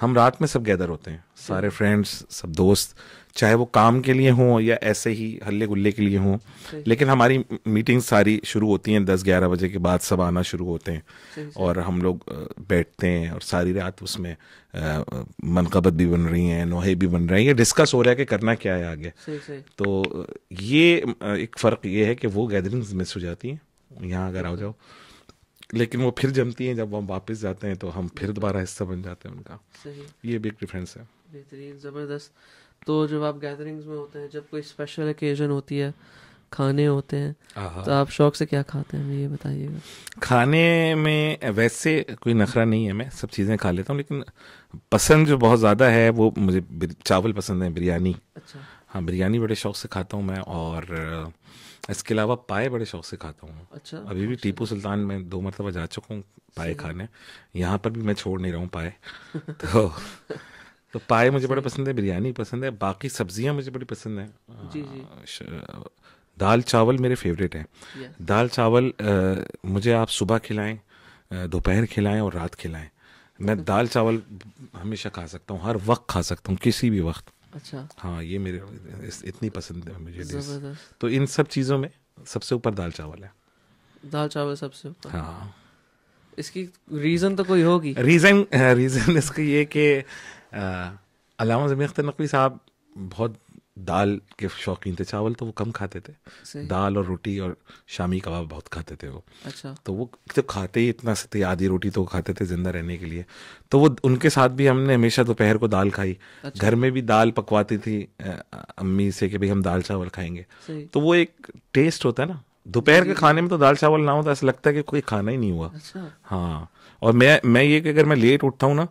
हम रात में सब गैदर होते हैं सारे फ्रेंड्स सब दोस्त चाहे वो काम के लिए हों या ऐसे ही हल्ले गुल्ले के लिए हों लेकिन हमारी मीटिंग सारी शुरू होती हैं दस ग्यारह बजे के बाद सब आना शुरू होते हैं और हम लोग बैठते हैं और सारी रात उसमें मनकबत भी बन रही हैं नोहे भी बन रही हैं डिस्कस हो रहा है कि करना क्या है आगे तो ये एक फ़र्क ये है कि वो गैदरिंग्स मिस हो जाती हैं यहाँ अगर आ जाओ लेकिन वो फिर जमती हैं जब हम वापस जाते हैं तो हम फिर दोबारा हिस्सा बन जाते हैं उनका सही ये भी एक डिफरेंस है बेहतरीन ज़बरदस्त तो जब आप गैदरिंग्स में होते हैं जब कोई स्पेशल ओकेजन होती है खाने होते हैं तो आप शौक से क्या खाते हैं ये बताइएगा खाने में वैसे कोई नखरा नहीं है मैं सब चीज़ें खा लेता हूँ लेकिन पसंद जो बहुत ज़्यादा है वो मुझे चावल पसंद है बिरयानी अच्छा हाँ बिरयानी बड़े शौक से खाता हूँ मैं और इसके अलावा पाए बड़े शौक से खाता हूँ अच्छा अभी भी टीपू सुल्तान में दो मरतबा जा चुका हूँ पाए खाने यहाँ पर भी मैं छोड़ नहीं रहा हूँ पाए तो तो पाए मुझे बड़े पसंद है बिरयानी पसंद है बाकी सब्जियाँ मुझे बड़ी पसंद है जी जी दाल चावल मेरे फेवरेट हैं दाल चावल मुझे आप सुबह खिलाएं दोपहर खिलाएं और रात खिलाएं मैं दाल चावल हमेशा खा सकता हूँ हर वक्त खा सकता हूँ किसी भी वक्त अच्छा हाँ ये मेरे इतनी पसंद है मुझे तो इन सब चीज़ों में सबसे ऊपर दाल चावल है दाल चावल सबसे ऊपर हाँ इसकी रीज़न तो कोई होगी रीज़न रीज़न इसकी ये कि अलामा जमी अख्तर नकवी साहब बहुत दाल के शौकीन थे चावल तो वो कम खाते थे दाल और रोटी और शामी कबाब बहुत खाते थे वो अच्छा तो वो तो खाते ही इतना सत्य आधी रोटी तो खाते थे जिंदा रहने के लिए तो वो उनके साथ भी हमने हमेशा दोपहर को दाल खाई अच्छा। घर में भी दाल पकवाती थी अम्मी से कि भाई हम दाल चावल खाएंगे तो वो एक टेस्ट होता है ना दोपहर के खाने में तो दाल चावल ना हो तो ऐसा लगता है कि कोई खाना ही नहीं हुआ अच्छा। हाँ और मैं मैं ये कि अगर मैं लेट उठता हूँ ना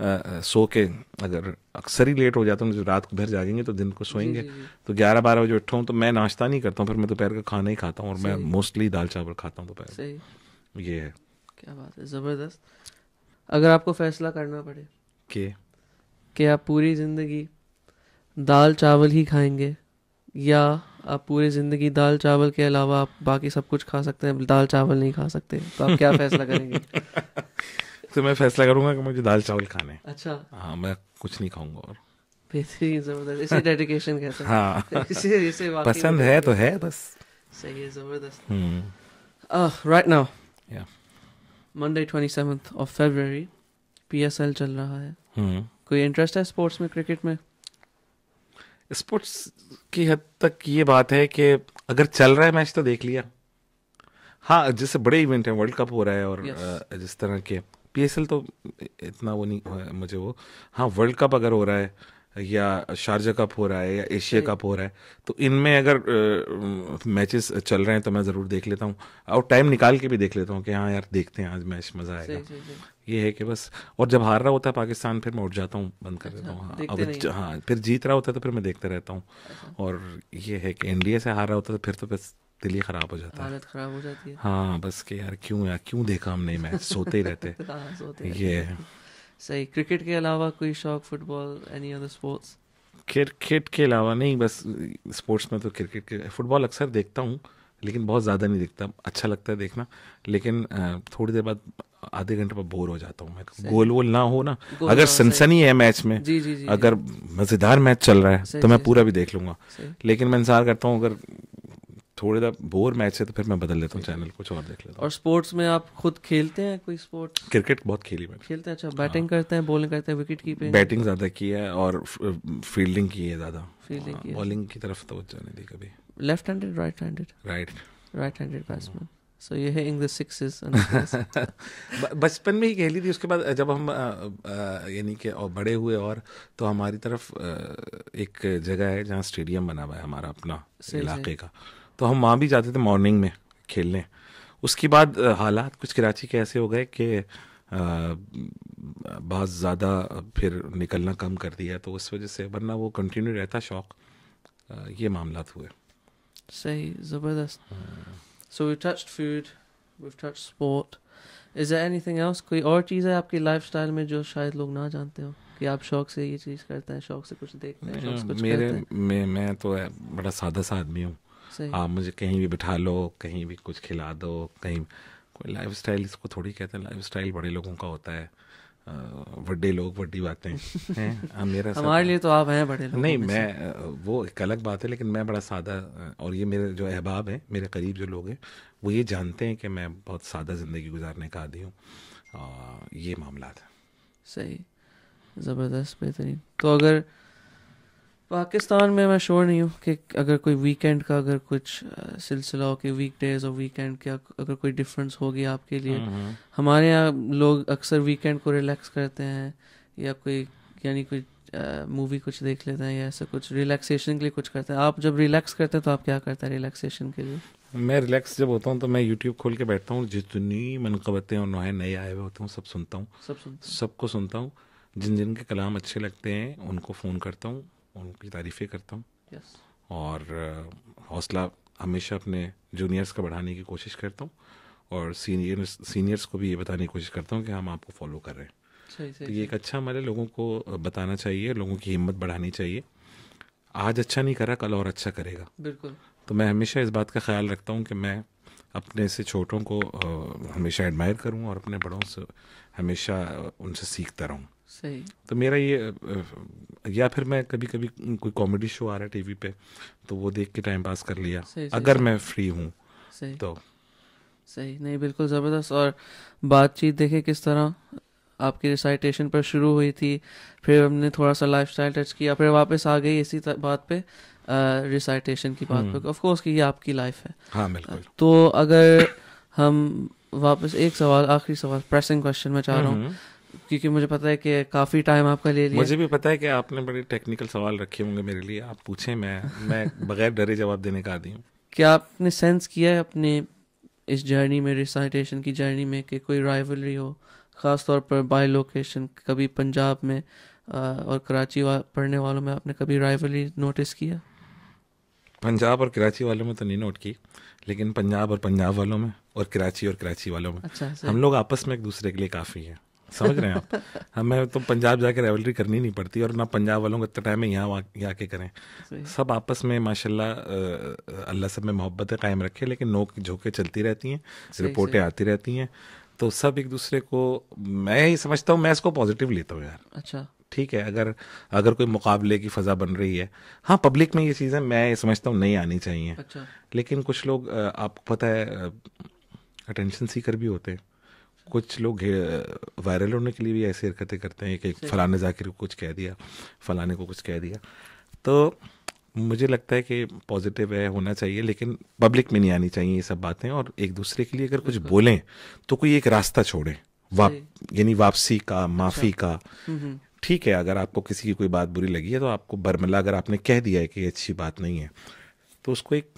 सो के अगर अक्सर ही लेट हो जाता हूँ तो रात को भर जागेंगे तो दिन को सोएंगे तो ग्यारह बारह बजे उठा हूँ तो मैं नाश्ता नहीं करता हूँ फिर मैं दोपहर का खाना ही खाता हूँ और मैं मोस्टली दाल चावल खाता हूँ दोपहर ये है क्या बात है ज़बरदस्त अगर आपको फैसला करना पड़े के कि आप पूरी ज़िंदगी दाल चावल ही खाएंगे या आप पूरी ज़िंदगी दाल चावल के अलावा आप बाकी सब कुछ खा सकते हैं दाल चावल नहीं खा सकते तो आप क्या फैसला करेंगे तो मैं फैसला करूंगा कि मुझे दाल चावल खाने अच्छा हाँ मैं कुछ नहीं खाऊंगा और इसे डेडिकेशन कहते हैं इसे हाँ। इसे पसंद है तो है बस सही है जबरदस्त राइट नाउ या Monday 27th of February PSL चल रहा है hmm. कोई इंटरेस्ट है स्पोर्ट्स में क्रिकेट में स्पोर्ट्स की हद तक ये बात है कि अगर चल रहा है मैच तो देख लिया हाँ जैसे बड़े इवेंट हैं वर्ल्ड कप हो रहा है और yes. जिस तरह के पी तो इतना वो नहीं मुझे वो हाँ वर्ल्ड कप अगर हो रहा है या शारजा कप हो रहा है या एशिया कप हो रहा है तो इनमें अगर मैचेस चल रहे हैं तो मैं ज़रूर देख लेता हूँ और टाइम निकाल के भी देख लेता हूँ कि हाँ यार देखते हैं आज मैच मज़ा आएगा ये है कि बस और जब हार रहा होता है पाकिस्तान फिर मैं उठ जाता हूँ बंद कर देता अच्छा, हूँ हाँ, हाँ फिर जीत रहा होता है तो फिर मैं देखते रहता हूँ अच्छा। और ये है कि इंडिया से हार रहा होता है तो फिर तो बस दिल ही ख़राब हो जाता है ख़राब हो जाती है हाँ बस के यार क्यों यार क्यों देखा हमने मैच सोते ही हाँ, रहते ये सही क्रिकेट के अलावा कोई शौक football any other sports cricket के अलावा नहीं बस स्पोर्ट्स में तो क्रिकेट के फुटबॉल अक्सर देखता हूँ लेकिन बहुत ज़्यादा नहीं देखता अच्छा लगता है देखना लेकिन थोड़ी देर बाद आधे घंटे पर बोर हो जाता हूँ मैं गोल वोल ना हो ना अगर सनसनी है मैच में जी, जी, जी, अगर मज़ेदार मैच चल रहा है तो मैं पूरा भी देख लूंगा लेकिन मैं इंतजार करता हूँ अगर थोड़े देर बोर मैच है तो फिर मैं बदल लेता हूँ चैनल कुछ और देख लेता हूँ और स्पोर्ट्स में आप खुद खेलते हैं कोई स्पोर्ट्स क्रिकेट बहुत खेली मैंने खेलते हैं अच्छा बैटिंग हाँ। करते हैं बॉलिंग करते हैं विकेट कीपिंग बैटिंग ज़्यादा की है और फील्डिंग uh, की है ज़्यादा फील्डिंग हाँ, की बॉलिंग की तरफ तो जाने दी कभी left handed right handed right right handed batsman so ये है इंग्लिश सिक्सेस बचपन में ही खेली थी उसके बाद जब हम यानी कि और बड़े हुए और तो हमारी तरफ एक जगह है जहाँ स्टेडियम बना हुआ है हमारा अपना इलाके का तो हम वहाँ भी जाते थे मॉर्निंग में खेलने उसके बाद हालात कुछ कराची के ऐसे हो गए कि बहुत ज़्यादा फिर निकलना कम कर दिया तो उस वजह से वरना वो कंटिन्यू रहता शौक ये मामला हुए सही ज़बरदस्त so we touch food we touch sport is anything else कोई और चीज़ है आपकी लाइफस्टाइल में जो शायद लोग ना जानते हो कि आप शौक से ये चीज़ करते हैं शौक से कुछ देखते हैं मेरे में मैं मैं तो बड़ा सादा सा आदमी हूँ आप मुझे कहीं भी बिठा लो कहीं भी कुछ खिला दो कहीं कोई लाइफ स्टाइल इसको थोड़ी कहते हैं लाइफ स्टाइल बड़े लोगों का होता है बड़े लोग बड़ी बातें हैं हाँ, मेरा हमारे लिए तो आप हैं बड़े लोग नहीं मैं वो एक अलग बात है लेकिन मैं बड़ा सादा और ये मेरे जो अहबाब हैं मेरे करीब जो लोग हैं वो ये जानते हैं कि मैं बहुत सादा ज़िंदगी गुजारने का आदि हूँ ये मामला था सही ज़बरदस्त बेहतरीन तो अगर पाकिस्तान में मैं श्योर नहीं हूँ कि अगर कोई वीकेंड का अगर कुछ सिलसिला हो कि वीक डेज और वीकेंड का अगर कोई डिफरेंस होगी आपके लिए हमारे यहाँ लोग अक्सर वीकेंड को रिलैक्स करते हैं या कोई यानी कोई मूवी कुछ देख लेते हैं या ऐसा कुछ रिलैक्सेशन के लिए कुछ करते हैं आप जब रिलैक्स करते हैं तो आप क्या करते हैं रिलैक्सेशन के लिए मैं रिलैक्स जब होता हूँ तो मैं यूट्यूब खोल के बैठता हूँ जितनी मनकबतें और नए नए आए हुए होते हैं सब सुनता हूँ सब सुनता सबको सुनता हूँ जिन जिन के कलाम अच्छे लगते हैं उनको फ़ोन करता हूँ उनकी तारीफ़ें करता हूँ yes. और हौसला हमेशा अपने जूनियर्स का बढ़ाने की कोशिश करता हूँ और सीनियर सीनियर्स को भी ये बताने की कोशिश करता हूँ कि हम आपको फॉलो कर रहे हैं सही, सही, तो ये एक अच्छा हमारे लोगों को बताना चाहिए लोगों की हिम्मत बढ़ानी चाहिए आज अच्छा नहीं करा कल और अच्छा करेगा बिल्कुल तो मैं हमेशा इस बात का ख्याल रखता हूँ कि मैं अपने से छोटों को हमेशा एडमायर करूँ और अपने बड़ों से हमेशा उनसे सीखता रहूँ सही तो मेरा ये या फिर मैं कभी कभी कोई कॉमेडी शो आ रहा है टीवी पे तो वो देख के टाइम पास कर लिया सही, अगर सही, मैं फ्री हूँ तो सही नहीं बिल्कुल ज़बरदस्त और बातचीत देखे किस तरह आपकी रिसाइटेशन पर शुरू हुई थी फिर हमने थोड़ा सा लाइफ स्टाइल टच किया फिर वापस आ गई इसी बात पे रिसाइटेशन की बात पर ऑफ कोर्स कि ये आपकी लाइफ है हाँ बिल्कुल तो अगर हम वापस एक सवाल आखिरी सवाल प्रेसिंग क्वेश्चन में चाह रहा हूँ हम्म, हम्म। क्योंकि मुझे पता है कि काफ़ी टाइम आपका ले लिया मुझे भी पता है कि आपने बड़े टेक्निकल सवाल रखे होंगे मेरे लिए आप पूछें मैं मैं बगैर डरे जवाब देने का आदि हूँ क्या आपने सेंस किया है अपने इस जर्नी में रिसाइटेशन की जर्नी में कि कोई राइवलरी हो ख़ास तौर पर बाय लोकेशन कभी पंजाब में आ, और कराची वा, पढ़ने वालों में आपने कभी राइवलरी नोटिस किया पंजाब और कराची वालों में तो नहीं नोट की लेकिन पंजाब और पंजाब वालों में और कराची और कराची वालों में अच्छा, हम लोग आपस में एक दूसरे के लिए काफ़ी हैं समझ रहे हैं आप हमें हाँ, तो पंजाब जाके रेवलरी करनी नहीं पड़ती और ना पंजाब वालों को इतना टाइम है यहाँ के करें सब आपस में माशाल्लाह अल्लाह सब में मोहब्बतें कायम रखे लेकिन नोक झोंके चलती रहती हैं रिपोर्टें आती रहती हैं तो सब एक दूसरे को मैं ही समझता हूँ मैं इसको पॉजिटिव लेता हूँ यार अच्छा ठीक है अगर अगर कोई मुकाबले की फ़ज़ा बन रही है हाँ पब्लिक में ये चीज़ें मैं ये समझता हूँ नहीं आनी चाहिए अच्छा। लेकिन कुछ लोग आपको पता है अटेंशन सीकर भी होते हैं कुछ लोग वायरल होने के लिए भी ऐसी हरकतें करते हैं कि फलाने जाकिर को कुछ कह दिया फलाने को कुछ कह दिया तो मुझे लगता है कि पॉजिटिव है होना चाहिए लेकिन पब्लिक में नहीं आनी चाहिए ये सब बातें और एक दूसरे के लिए अगर कुछ बोलें तो कोई एक रास्ता छोड़ें वाप यानी वापसी का माफ़ी अच्छा। का हम्म, हम्म। ठीक है अगर आपको किसी की कोई बात बुरी लगी है तो आपको बरमला अगर आपने कह दिया है कि ये अच्छी बात नहीं है तो उसको एक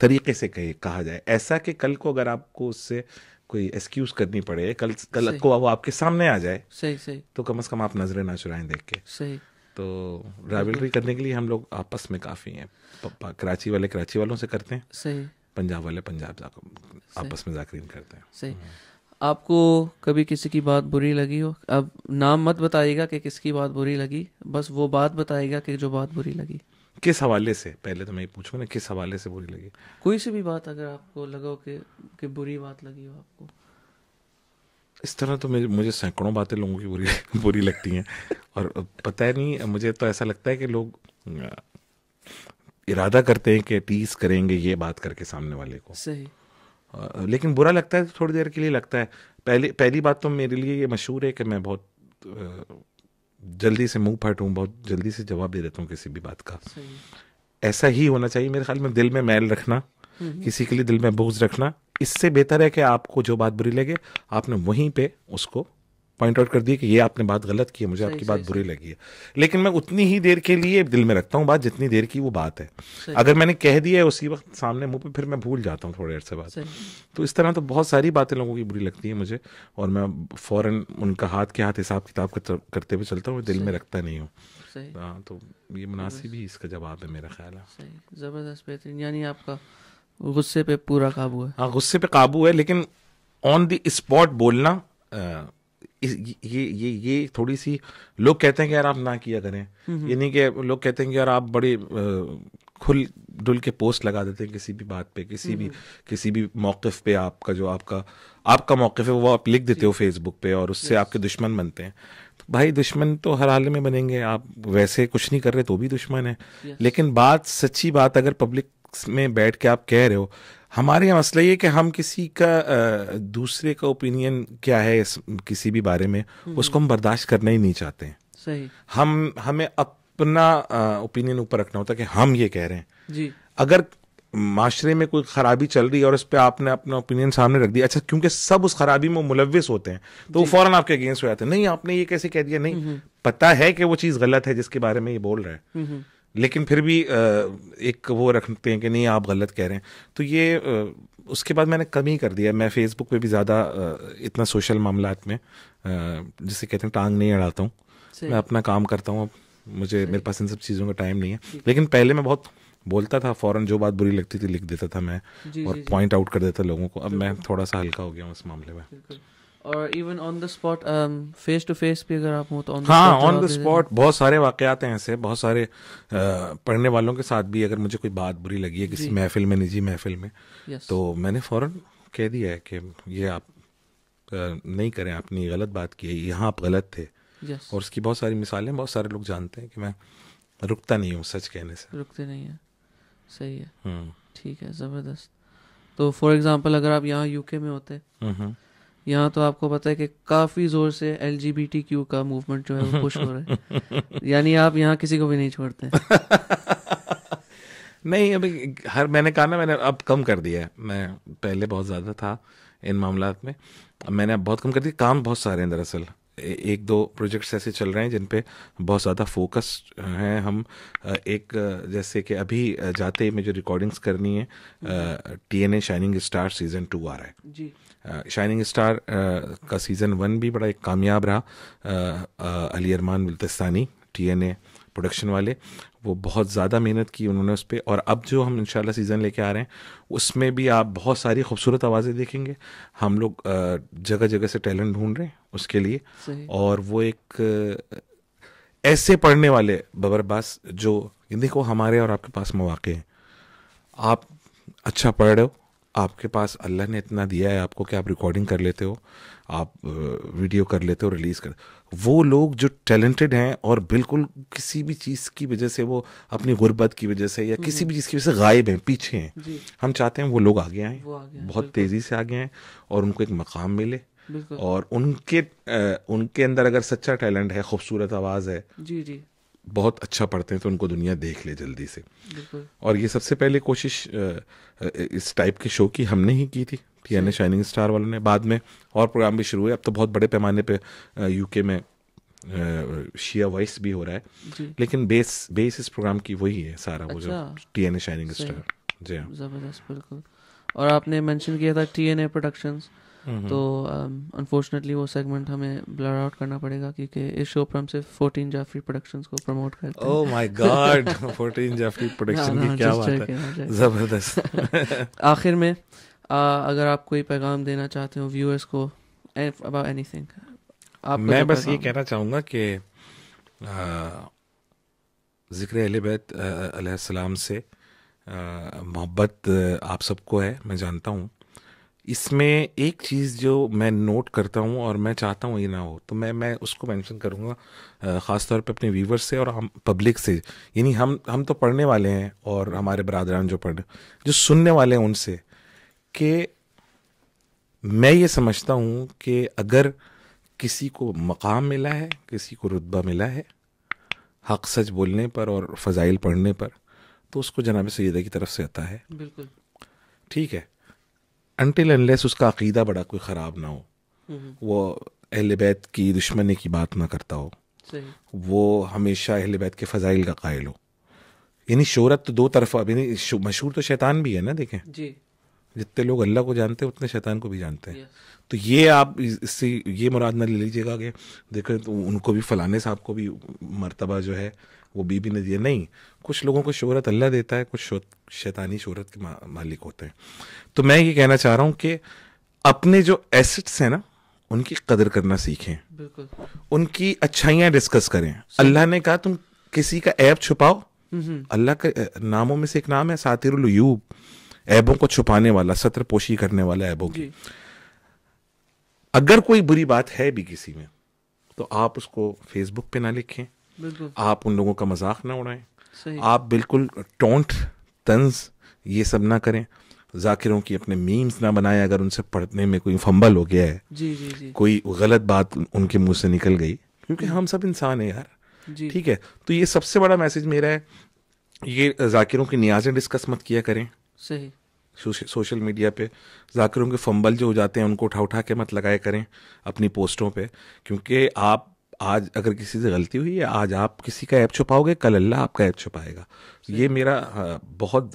तरीके से कहे कहा जाए ऐसा कि कल को अगर आपको उससे कोई एक्सक्यूज करनी पड़े कल कल को वो आपके सामने आ जाए सही सही तो कम से कम आप नजरें ना चुराएं देख के सही तो राइवलरी करने के लिए हम लोग आपस में काफ़ी हैं पापा कराची वाले कराची वालों से करते हैं सही पंजाब वाले पंजाब आपस में जाकरीन करते हैं सही हम्म। आपको कभी किसी की बात बुरी लगी हो अब नाम मत बताइएगा कि किसकी बात बुरी लगी बस वो बात बताएगा कि जो बात बुरी लगी किस हवाले से पहले तो मैं ये पूछूंगा ना किस हवाले से बुरी लगी कोई सी भी बात अगर आपको लगा कि, कि बुरी बात लगी हो आपको इस तरह तो मुझे मुझे सैकड़ों बातें लोगों की बुरी बुरी लगती हैं और पता है नहीं मुझे तो ऐसा लगता है कि लोग इरादा करते हैं कि टीस करेंगे ये बात करके सामने वाले को सही लेकिन बुरा लगता है थोड़ी देर के लिए लगता है पहले पहली बात तो मेरे लिए ये मशहूर है कि मैं बहुत जल्दी से मुंह हूँ बहुत जल्दी से जवाब दे देता हूँ किसी भी बात का ऐसा ही होना चाहिए मेरे ख्याल में दिल में मैल रखना किसी के लिए दिल में बोझ रखना इससे बेहतर है कि आपको जो बात बुरी लगे आपने वहीं पे उसको पॉइंट आउट कर दिया कि ये आपने बात गलत की है मुझे आपकी बात बुरी लगी है लेकिन मैं उतनी ही देर के लिए दिल में रखता हूँ बात जितनी देर की वो बात है अगर मैंने कह दिया है उसी वक्त सामने मुंह पे फिर मैं भूल जाता हूँ थोड़े देर से बात तो इस तरह तो बहुत सारी बातें लोगों की बुरी लगती है मुझे और मैं फ़ौरन उनका हाथ के हाथ हिसाब किताब करते हुए चलता हूँ दिल में रखता नहीं हूँ हाँ, तो ये मुनासिब ही इसका जवाब है मेरा ख्याल है ज़बरदस्त बेहतरीन यानी आपका गुस्से पे पूरा काबू है हाँ गुस्से पे काबू है लेकिन ऑन द स्पॉट बोलना ये ये ये थोड़ी सी लोग कहते हैं कि यार आप ना किया करें ये नहीं कि लोग कहते हैं कि यार आप बड़े खुल डुल के पोस्ट लगा देते हैं किसी भी बात पे किसी भी किसी भी मौक़ पे आपका जो आपका आपका मौक़ है वो आप लिख देते हो फेसबुक पे और उससे आपके दुश्मन बनते हैं तो भाई दुश्मन तो हर हाल में बनेंगे आप वैसे कुछ नहीं कर रहे तो भी दुश्मन है लेकिन बात सच्ची बात अगर पब्लिक में बैठ के आप कह रहे हो हमारे यहाँ मसला ये कि हम किसी का दूसरे का ओपिनियन क्या है किसी भी बारे में हम्म। उसको हम बर्दाश्त करना ही नहीं चाहते हैं सही हम हमें अपना ओपिनियन ऊपर रखना होता है कि हम ये कह रहे हैं जी अगर माशरे में कोई खराबी चल रही है और उस पर आपने अपना ओपिनियन सामने रख दिया अच्छा क्योंकि सब उस खराबी में मुलविस होते हैं तो वो फौरन आपके अगेंस्ट हो जाते हैं नहीं आपने ये कैसे कह दिया नहीं हम्म, हम्म। पता है कि वो चीज़ गलत है जिसके बारे में ये बोल रहा है लेकिन फिर भी एक वो रखते हैं कि नहीं आप गलत कह रहे हैं तो ये उसके बाद मैंने कम ही कर दिया मैं फेसबुक पे भी ज़्यादा इतना सोशल मामला में जिसे कहते हैं टांग नहीं अड़ाता हूँ मैं अपना काम करता हूँ मुझे मेरे पास इन सब चीज़ों का टाइम नहीं है लेकिन पहले मैं बहुत बोलता था फौरन जो बात बुरी लगती थी लिख देता था मैं और पॉइंट आउट कर देता लोगों को अब मैं थोड़ा सा हल्का हो गया हूँ इस मामले में और even on the spot face to face भी अगर आप हो तो हाँ ऑन द स्पॉट बहुत सारे वाकयात हैं ऐसे बहुत सारे पढ़ने वालों के साथ भी अगर मुझे कोई बात बुरी लगी है किसी महफिल में निजी महफिल में तो मैंने फ़ौरन कह दिया है कि ये आप नहीं करें आपने गलत बात की है यहाँ आप गलत थे और उसकी बहुत सारी मिसालें बहुत सारे लोग जानते हैं कि मैं रुकता नहीं हूँ सच कहने से रुकते नहीं है सही है हम्म। ठीक है ज़बरदस्त तो फॉर एग्जांपल अगर आप यहाँ यूके में होते हम्म, हम्म। यहाँ तो आपको पता है कि काफ़ी ज़ोर से एल क्यू का मूवमेंट जो है वो पुश हो रहा है यानी आप यहाँ किसी को भी नहीं छोड़ते नहीं अभी हर मैंने कहा ना मैंने अब कम कर दिया है मैं पहले बहुत ज़्यादा था इन मामला में अब मैंने अब बहुत कम कर दिया काम बहुत सारे हैं दरअसल एक दो प्रोजेक्ट्स ऐसे चल रहे हैं जिन पे बहुत ज़्यादा फोकस हैं हम एक जैसे कि अभी जाते में जो रिकॉर्डिंग्स करनी है T N A shining star season two आ रहा है जी शाइनिंग uh, स्टार uh, का सीज़न वन भी बड़ा एक कामयाब रहा uh, Ali Arman Gultastani T N A production वाले वो बहुत ज़्यादा मेहनत की उन्होंने उस पर और अब जो हम इंशाल्लाह सीज़न लेके आ रहे हैं उसमें भी आप बहुत सारी खूबसूरत आवाज़ें देखेंगे हम लोग जगह जगह से टैलेंट ढूंढ रहे हैं उसके लिए और वो एक ऐसे पढ़ने वाले बबरबास जो देखो हमारे और आपके पास मौाक़े हैं आप अच्छा पढ़ रहे हो आपके पास अल्लाह ने इतना दिया है आपको कि आप रिकॉर्डिंग कर लेते हो आप वीडियो कर लेते हो रिलीज़ कर वो लोग जो टैलेंटेड हैं और बिल्कुल किसी भी चीज़ की वजह से वो अपनी गुर्बत की वजह से या हम्म। किसी भी चीज़ की वजह से गायब हैं पीछे हैं हम चाहते हैं वो लोग आगे आएँ बहुत तेज़ी से आगे आएँ और उनको एक मकाम मिले और उनके आ, उनके अंदर अगर सच्चा टैलेंट है खूबसूरत आवाज़ है जी जी बहुत अच्छा पढ़ते हैं तो उनको दुनिया देख ले जल्दी से और ये सबसे पहले कोशिश इस टाइप के शो की हमने ही की थी टी एन शाइनिंग स्टार वालों ने बाद में और प्रोग्राम भी शुरू हुए अब तो बहुत बड़े पैमाने पे यूके में शिया वॉइस भी हो रहा है लेकिन बेस बेस इस प्रोग्राम की वही है सारा अच्छा। वो जो टी एन शाइनिंग स्टार जी हाँ जबरदस्त बिल्कुल और आपने मेंशन किया था टी एन ए प्रोडक्शंस Mm-hmm. तो अनफॉर्चुनेटली um, वो सेगमेंट हमें ब्लर आउट करना पड़ेगा क्योंकि इस शो पर हम सिर्फ 14 जाफरी प्रोडक्शंस को प्रमोट करते हैं oh my god 14 Jafri production की क्या बात है जबरदस्त आखिर में अगर आप कोई पैगाम देना चाहते हो व्यूअर्स को अबाउट एनीथिंग आप मैं बस ये कहना चाहूंगा कि ज़िक्र अहल बैत से मोहब्बत आप सबको है मैं जानता हूँ इसमें एक चीज़ जो मैं नोट करता हूँ और मैं चाहता हूँ ये ना हो तो मैं मैं उसको मेंशन करूँगा ख़ास तौर पे अपने व्यूवर्स से और हम पब्लिक से यानी हम हम तो पढ़ने वाले हैं और हमारे बरदरान जो पढ़ जो सुनने वाले हैं उनसे कि मैं ये समझता हूँ कि अगर किसी को मकाम मिला है किसी को रुतबा मिला है हक सच बोलने पर और फ़जाइल पढ़ने पर तो उसको जनाब सैदा की तरफ से आता है बिल्कुल ठीक है अनटिल अनलेस उसका अकीदा बड़ा कोई ख़राब ना हो हम्म। वो अहल बैत की दुश्मनी की बात ना करता हो वो हमेशा अहल बैत के फ़जाइल का कायल हो यानी शोहरत तो दो तरफा यानी मशहूर तो शैतान भी है ना देखें जितने लोग अल्लाह को जानते हैं उतने शैतान को भी जानते हैं तो ये आप इससे ये मुराद ना ले लीजिएगा कि देखो तो उनको भी फलाने साहब को भी मरतबा जो है वो बीबी ने दिया नहीं कुछ लोगों को शोहरत अल्लाह देता है कुछ शैतानी शोहरत के मालिक होते हैं तो मैं ये कहना चाह रहा हूँ कि अपने जो एसेट्स हैं ना उनकी कदर करना सीखें बिल्कुल उनकी अच्छाइयाँ डिस्कस करें अल्लाह ने कहा तुम किसी का ऐप छुपाओ हम्म, हम्म। अल्लाह के नामों में से एक नाम है सातिरयूब ऐबों को छुपाने वाला सत्र पोशी करने वाला ऐबों की अगर कोई बुरी बात है भी किसी में तो आप उसको फेसबुक पे ना लिखें आप उन लोगों का मजाक ना उड़ाएं आप बिल्कुल टोंट तंज ये सब ना करें जाकिरों की अपने मीम्स ना बनाएं अगर उनसे पढ़ने में कोई फंबल हो गया है जी जी जी कोई गलत बात उनके मुंह से निकल गई क्योंकि हम सब इंसान हैं यार ठीक है तो ये सबसे बड़ा मैसेज मेरा है ये जाकिरों की नियाजें डिस्कस मत किया करें सही सोशल मीडिया पे जाकिरों के फंबल जो हो जाते हैं उनको उठा उठा के मत लगाया करें अपनी पोस्टों पे क्योंकि आप आज अगर किसी से गलती हुई है आज आप किसी का ऐप छुपाओगे कल अल्लाह आपका ऐप छुपाएगा ये मेरा हाँ, बहुत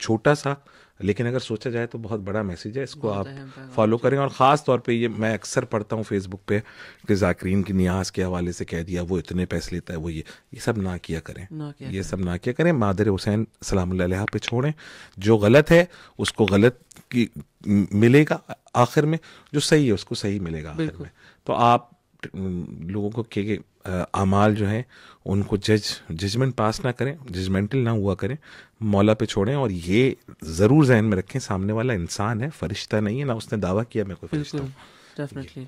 छोटा सा लेकिन अगर सोचा जाए तो बहुत बड़ा मैसेज है इसको आप फॉलो करें और ख़ास तौर पे ये मैं अक्सर पढ़ता हूँ फेसबुक पे कि जाकरीन की न्याज के हवाले से कह दिया वो इतने पैसे लेता है वो ये ये सब ना किया करें ना किया ये करें। सब ना किया करें मादर हुसैन सलाम पे छोड़ें जो गलत है उसको गलत की मिलेगा आखिर में जो सही है उसको सही मिलेगा आखिर में तो आप लोगों को के अमाल जो हैं उनको जज जजमेंट पास ना करें जजमेंटल ना हुआ करें मौला पे छोड़ें और ये ज़रूर जहन में रखें सामने वाला इंसान है फरिश्ता नहीं है ना उसने दावा किया मैं कोई डेफिनेटली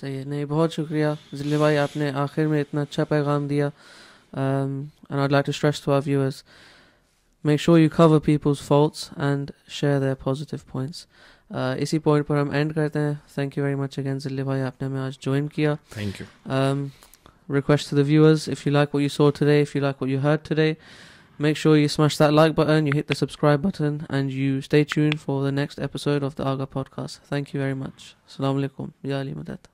सही है नहीं बहुत शुक्रिया जिले भाई आपने आखिर में इतना अच्छा पैगाम दिया um, I like to stress to our viewers make sure you cover इसी पॉइंट पर हम एंड करते हैं thank you very much again जिले भाई आपने हमें आज ज्वाइन किया thank you request to the viewers if you like what you saw today if you like you heard today make sure you smash that like button you hit the subscribe button and you stay tuned for the next episode of the Agha podcast thank you very much अस्सलाम वालेकुम या मदद